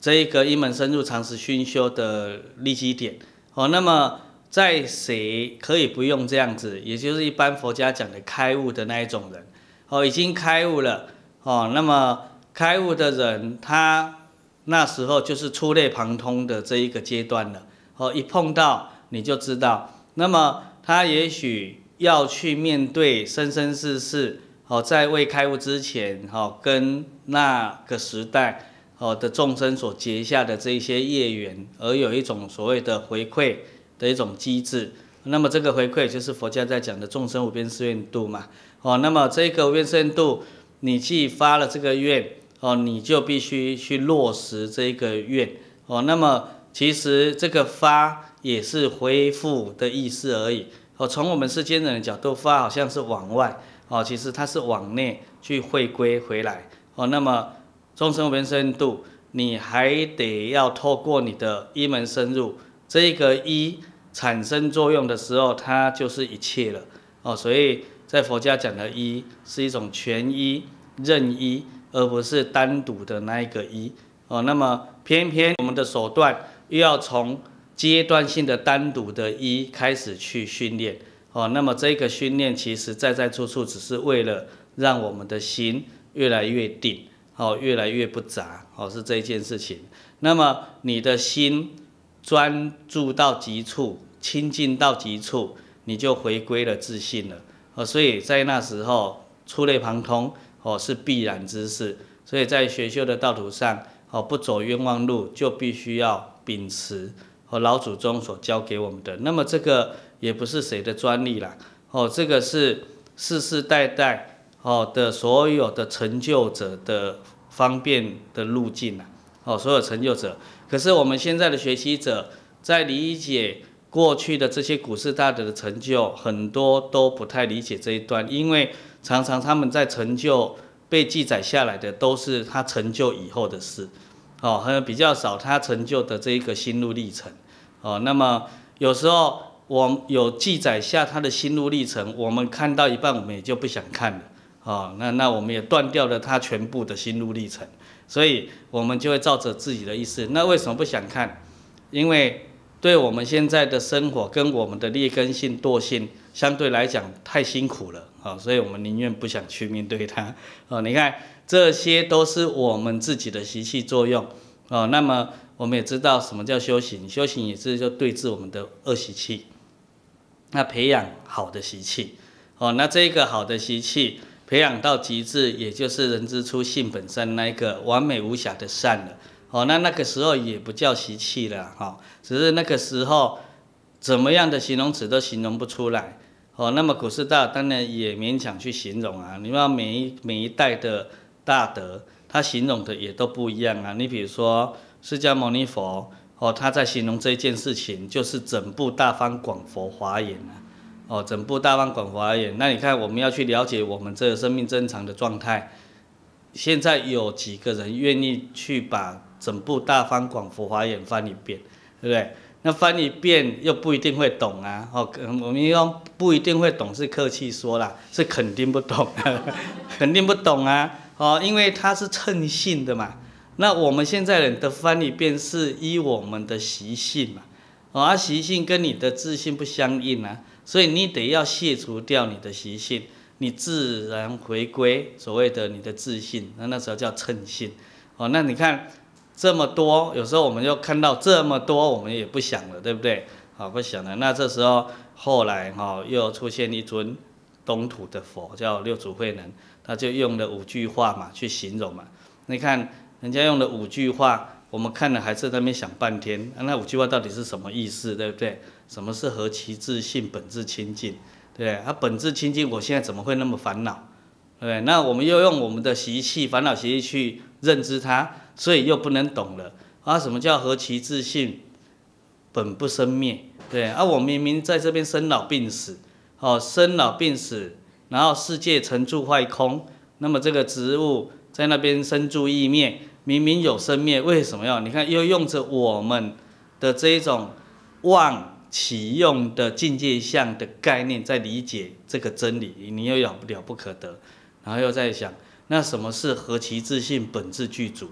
这一个一门深入常时熏修的立基点。哦，那么在谁可以不用这样子？也就是一般佛家讲的开悟的那一种人，哦，已经开悟了，哦，那么开悟的人，他那时候就是触类旁通的这一个阶段了，哦，一碰到你就知道，那么他也许要去面对生生世世，哦，在未开悟之前，哦，跟那个时代。哦的众生所结下的这些业缘，而有一种所谓的回馈的一种机制，那么这个回馈就是佛家在讲的众生无边誓愿度嘛。哦，那么这个无边誓愿度，你既发了这个愿，哦，你就必须去落实这一个愿。哦，那么其实这个发也是恢复的意思而已。哦，从我们世间人的角度发，好像是往外，哦，其实它是往内去回归回来。哦，那么。终身门深度，你还得要透过你的一门深入，这个一产生作用的时候，它就是一切了哦。所以在佛家讲的一，是一种全一任一，而不是单独的那一个一哦。那么偏偏我们的手段又要从阶段性的单独的一开始去训练哦。那么这个训练其实在在处处，只是为了让我们的心越来越定。哦，越来越不杂哦，是这一件事情。那么你的心专注到极处，清净到极处，你就回归了自信了。哦，所以在那时候触类旁通哦，是必然之事。所以在学修的道途上，哦，不走冤枉路，就必须要秉持和老祖宗所教给我们的。那么这个也不是谁的专利啦。哦，这个是世世代代哦的所有的成就者的。方便的路径呐，哦，所有成就者。可是我们现在的学习者在理解过去的这些股市大德的成就，很多都不太理解这一段，因为常常他们在成就被记载下来的都是他成就以后的事，哦，还有比较少他成就的这一个心路历程，哦，那么有时候我有记载下他的心路历程，我们看到一半，我们也就不想看了。哦，那那我们也断掉了他全部的心路历程，所以我们就会照着自己的意思。那为什么不想看？因为对我们现在的生活跟我们的劣根性、惰性相对来讲太辛苦了啊，所以我们宁愿不想去面对它啊。你看，这些都是我们自己的习气作用啊。那么我们也知道什么叫修行，修行也是就对治我们的恶习气，那培养好的习气哦。那这个好的习气。培养到极致，也就是人之初性本善那一个完美无瑕的善了。哦，那那个时候也不叫习气了，哈，只是那个时候怎么样的形容词都形容不出来。哦，那么古师大当然也勉强去形容啊。你知每一每一代的大德，他形容的也都不一样啊。你比如说释迦牟尼佛，哦，他在形容这件事情，就是整部《大方广佛华严》啊。哦，整部《大方广佛华严》，那你看，我们要去了解我们这个生命正常的状态。现在有几个人愿意去把整部《大方广佛华严》翻一遍，对不对？那翻一遍又不一定会懂啊。哦，我们用不一定会懂是客气说啦，是肯定不懂的，肯定不懂啊。哦，因为它是称性的嘛。那我们现在人的翻一遍，是依我们的习性嘛。哦，啊，习性跟你的自信不相应啊。所以你得要卸除掉你的习性，你自然回归所谓的你的自信，那那时候叫称性。哦，那你看这么多，有时候我们就看到这么多，我们也不想了，对不对？好，不想了。那这时候后来哈，又出现一尊东土的佛，叫六祖慧能，他就用了五句话嘛，去形容嘛。你看人家用了五句话，我们看了还是那边想半天，那五句话到底是什么意思，对不对？什么是何其自信、本质清净，对不对？它本质清净，我现在怎么会那么烦恼，对不对？那我们又用我们的习气、烦恼习气去认知它，所以又不能懂了啊！什么叫何其自信？本不生灭，对。啊，我明明在这边生老病死，哦，生老病死，然后世界成住坏空，那么这个植物在那边生住异灭，明明有生灭，为什么要？你看，又用着我们的这一种妄。启用的境界相的概念，在理解这个真理，你又了了不可得，然后又在想，那什么是何其自信本质具足，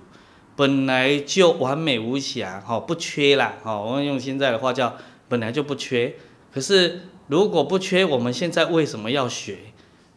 本来就完美无瑕，哈，不缺啦，哈，我们用现在的话叫本来就不缺。可是如果不缺，我们现在为什么要学，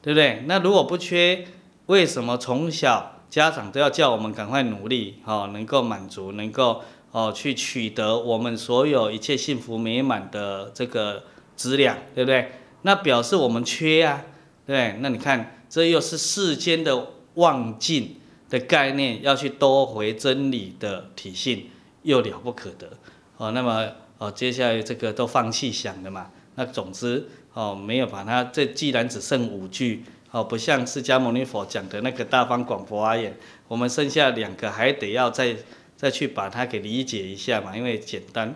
对不对？那如果不缺，为什么从小家长都要叫我们赶快努力，哈，能够满足，能够。哦，去取得我们所有一切幸福美满的这个质量，对不对？那表示我们缺呀，对？那你看，这又是世间的望尽的概念，要去夺回真理的体性，又了不可得。哦，那么哦，接下来这个都放弃想的嘛？那总之哦，没有把它这既然只剩五句，哦，不像释迦牟尼佛讲的那个大方广佛眼，我们剩下两个还得要在。再去把它给理解一下嘛，因为简单，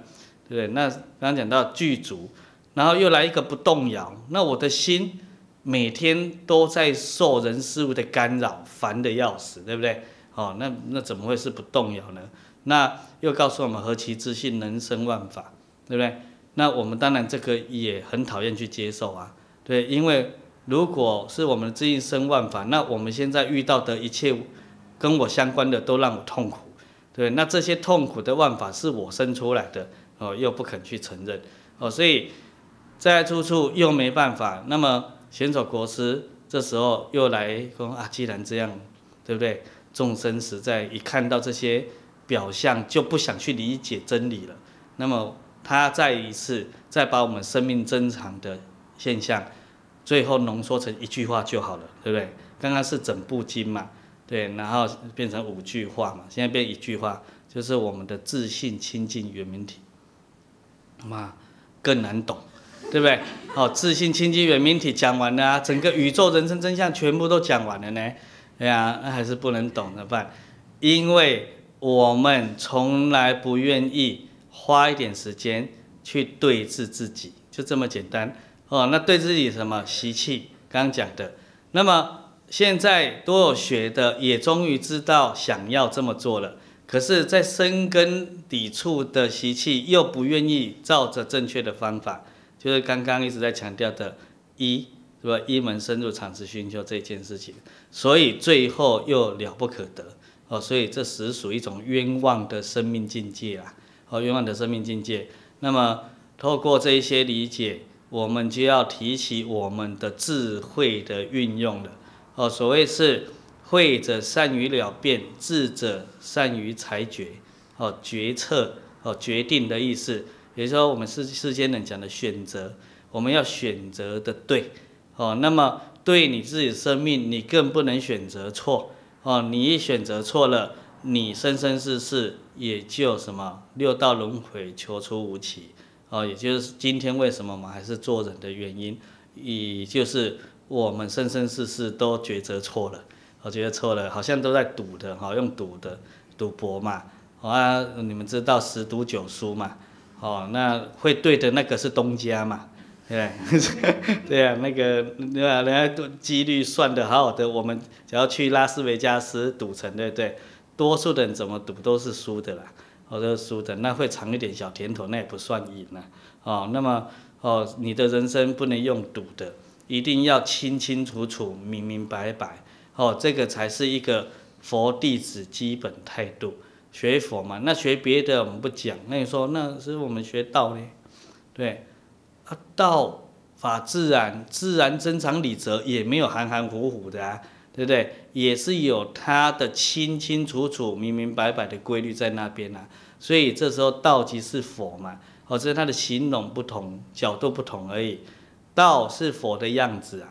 对不对？那刚刚讲到具足，然后又来一个不动摇，那我的心每天都在受人事物的干扰，烦得要死，对不对？哦，那那怎么会是不动摇呢？那又告诉我们何其自信，人生万法，对不对？那我们当然这个也很讨厌去接受啊，对，因为如果是我们自信生万法，那我们现在遇到的一切跟我相关的都让我痛苦。对，那这些痛苦的万法是我生出来的哦，又不肯去承认哦，所以在处处又没办法。那么显走国师这时候又来说啊，既然这样，对不对？众生实在一看到这些表象，就不想去理解真理了。那么他再一次再把我们生命增长的现象，最后浓缩成一句话就好了，对不对？刚刚是整部经嘛。对，然后变成五句话嘛，现在变一句话，就是我们的自信、亲近圆明体，嘛更难懂，对不对？好，自信、亲近圆明体讲完了，整个宇宙人生真相全部都讲完了呢，哎呀，那还是不能懂，怎么办？因为我们从来不愿意花一点时间去对治自己，就这么简单哦。那对自己什么习气，刚刚讲的，那么。现在都有学的，也终于知道想要这么做了。可是，在深根底处的习气又不愿意照着正确的方法，就是刚刚一直在强调的，一，是吧？一门深入，常时寻求这件事情。所以最后又了不可得，哦，所以这实属一种冤枉的生命境界啊！哦，冤枉的生命境界。那么，透过这一些理解，我们就要提起我们的智慧的运用了。哦，所谓是会者善于了变，智者善于裁决。哦，决策哦决定的意思，比如说我们世世间人讲的选择，我们要选择的对。哦，那么对你自己的生命，你更不能选择错。哦，你一选择错了，你生生世世也就什么六道轮回，求出无期。哦，也就是今天为什么我们还是做人的原因，也就是。我们生生世世都抉择错了，我觉得错了，好像都在赌的，哈，用赌的，赌博嘛，好啊，你们知道十赌九输嘛，哦，那会对的那个是东家嘛，对不对？对啊，那个对吧？人家都几率算的好好的，我们只要去拉斯维加斯赌城，对不对？多数的人怎么赌都是输的啦，都是输的，那会尝一点小甜头，那也不算赢啦。哦，那么哦，你的人生不能用赌的。一定要清清楚楚、明明白白，哦，这个才是一个佛弟子基本态度。学佛嘛，那学别的我们不讲。那你说那是我们学道呢？对？啊，道法自然，自然真常理则也没有含含糊糊的，对不对？也是有它的清清楚楚、明明白白的规律在那边啊。所以这时候道即是佛嘛，哦，只是它的形容不同、角度不同而已。道是佛的样子啊，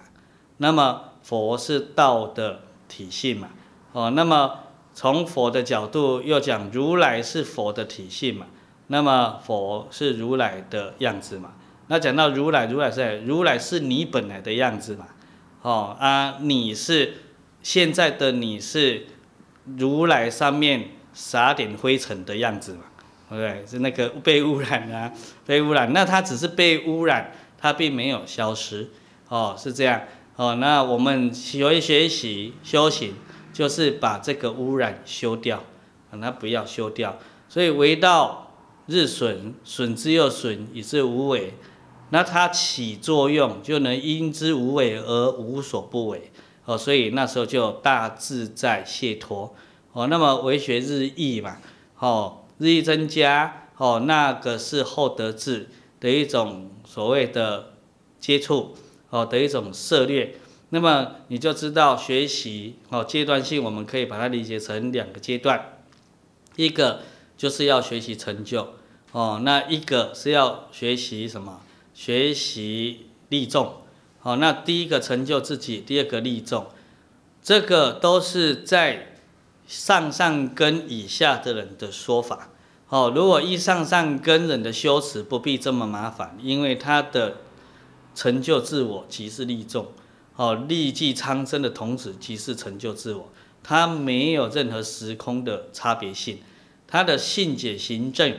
那么佛是道的体系嘛，哦，那么从佛的角度又讲如来是佛的体系嘛，那么佛是如来的样子嘛，那讲到如来，如来是？如来是你本来的样子嘛，哦啊，你是现在的你是如来上面撒点灰尘的样子嘛，对不对？是那个被污染啊，被污染，那它只是被污染。它并没有消失，哦，是这样，哦，那我们学学习修行，就是把这个污染修掉，让它不要修掉，所以为道日损，损之又损，以至无为，那它起作用就能因之无为而无所不为，哦，所以那时候就大自在解脱，哦，那么为学日益嘛，哦，日益增加，哦，那个是厚德志的一种。所谓的接触哦的一种策略，那么你就知道学习哦阶段性，我们可以把它理解成两个阶段，一个就是要学习成就哦，那一个是要学习什么？学习利众哦，那第一个成就自己，第二个利众，这个都是在上上跟以下的人的说法。哦，如果依上上根人的修持，不必这么麻烦，因为他的成就自我即是利众，哦，利济苍生的同时即是成就自我，他没有任何时空的差别性，他的信解行证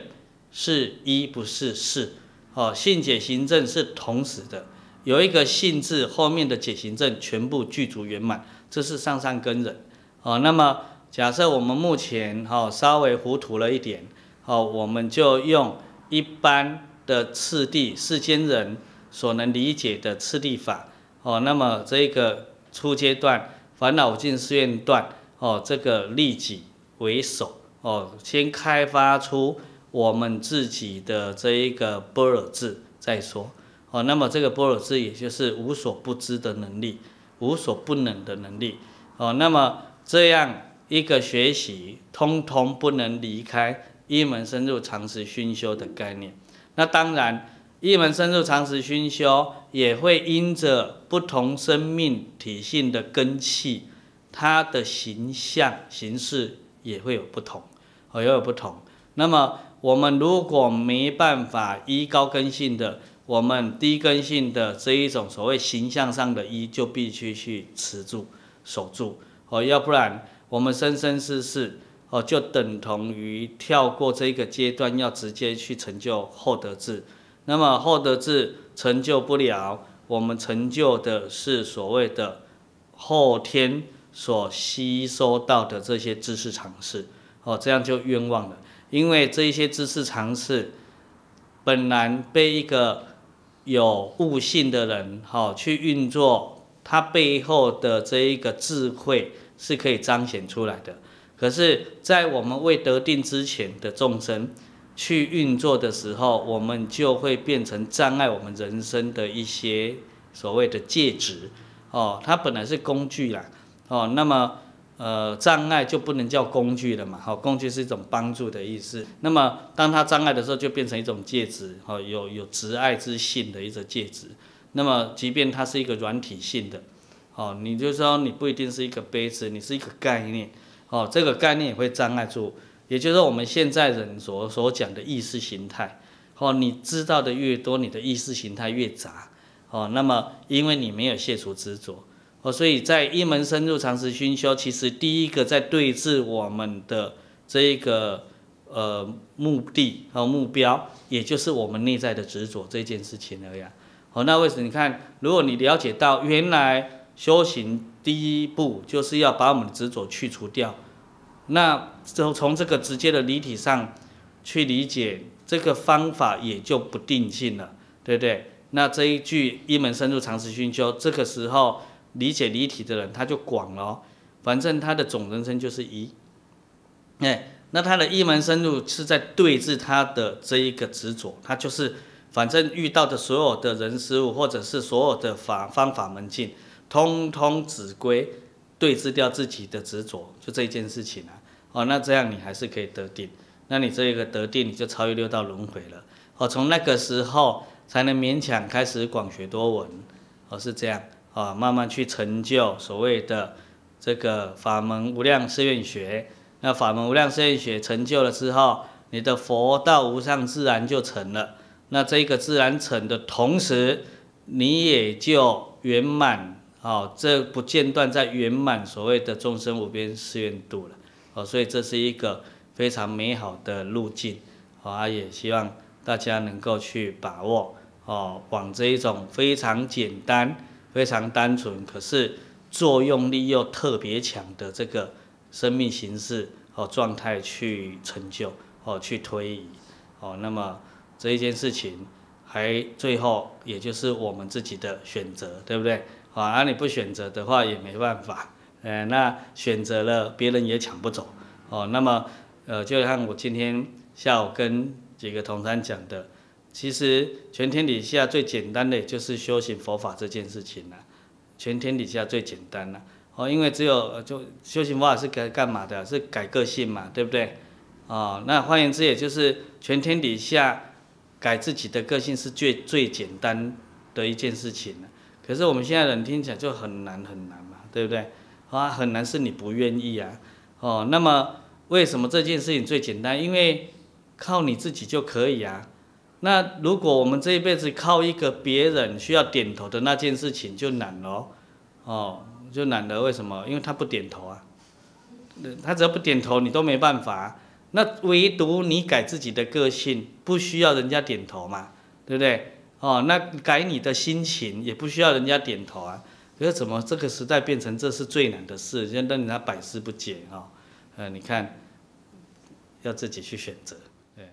是一不是四，哦，信解行证是同时的，有一个性质后面的解行证全部具足圆满，这是上上根人，哦，那么假设我们目前哦稍微糊涂了一点。哦，我们就用一般的次第，世间人所能理解的次第法。哦，那么这个初阶段，烦恼尽、试愿段。哦，这个利己为首。哦，先开发出我们自己的这一个波尔智再说。哦，那么这个波尔智也就是无所不知的能力，无所不能的能力。哦，那么这样一个学习，通通不能离开。一门深入、常时熏修的概念，那当然，一门深入、常时熏修也会因着不同生命体性的根气，它的形象形式也会有不同，哦，也有不同。那么，我们如果没办法依高根性的，我们低根性的这一种所谓形象上的依，就必须去持住、守住，哦，要不然我们生生世世。哦，就等同于跳过这个阶段，要直接去成就厚德智。那么厚德智成就不了，我们成就的是所谓的后天所吸收到的这些知识常识。哦，这样就冤枉了，因为这一些知识常识本来被一个有悟性的人，哦，去运作，他背后的这一个智慧是可以彰显出来的。可是，在我们未得定之前的众生去运作的时候，我们就会变成障碍我们人生的一些所谓的戒指哦。它本来是工具啦哦，那么呃障碍就不能叫工具了嘛。哦，工具是一种帮助的意思。那么当它障碍的时候，就变成一种戒指，哦，有有执爱之性的一种戒指。那么，即便它是一个软体性的哦，你就说你不一定是一个杯子，你是一个概念。哦，这个概念也会障碍住，也就是我们现在人所所讲的意识形态，哦，你知道的越多，你的意识形态越杂，哦，那么因为你没有卸除执着，哦，所以在一门深入常时熏修，其实第一个在对峙我们的这一个呃目的和目标，也就是我们内在的执着这件事情而已。哦，那为什么你看，如果你了解到原来修行。第一步就是要把我们的执着去除掉，那就从这个直接的离体上去理解，这个方法也就不定性了，对不对？那这一句一门深入，长时熏修，这个时候理解离体的人他就广了，反正他的总人生就是一，哎，那他的一门深入是在对峙他的这一个执着，他就是反正遇到的所有的人事物，或者是所有的法方法门径。通通子归，对治掉自己的执着，就这一件事情啊。哦，那这样你还是可以得定。那你这个得定，你就超越六道轮回了。哦，从那个时候才能勉强开始广学多闻。哦，是这样啊，慢慢去成就所谓的这个法门无量誓愿学。那法门无量誓愿学成就了之后，你的佛道无上自然就成了。那这个自然成的同时，你也就圆满。哦，这不间断在圆满所谓的众生无边誓愿度了，哦，所以这是一个非常美好的路径，哦，也希望大家能够去把握，哦，往这一种非常简单、非常单纯，可是作用力又特别强的这个生命形式和状态去成就，哦，去推移，哦，那么这一件事情还最后也就是我们自己的选择，对不对？啊，那你不选择的话也没办法，呃，那选择了别人也抢不走，哦，那么呃，就像我今天下午跟几个同山讲的，其实全天底下最简单的就是修行佛法这件事情了，全天底下最简单了，哦，因为只有就修行佛法是该干嘛的？是改个性嘛，对不对？哦，那换言之，也就是全天底下改自己的个性是最最简单的一件事情了。可是我们现在人听起来就很难很难嘛，对不对？啊，很难是你不愿意啊，哦，那么为什么这件事情最简单？因为靠你自己就可以啊。那如果我们这一辈子靠一个别人需要点头的那件事情就难了，哦，就难了。为什么？因为他不点头啊，他只要不点头，你都没办法。那唯独你改自己的个性，不需要人家点头嘛，对不对？哦，那改你的心情也不需要人家点头啊。可是怎么这个时代变成这是最难的事，让让你百思不解啊？呃，你看，要自己去选择，对。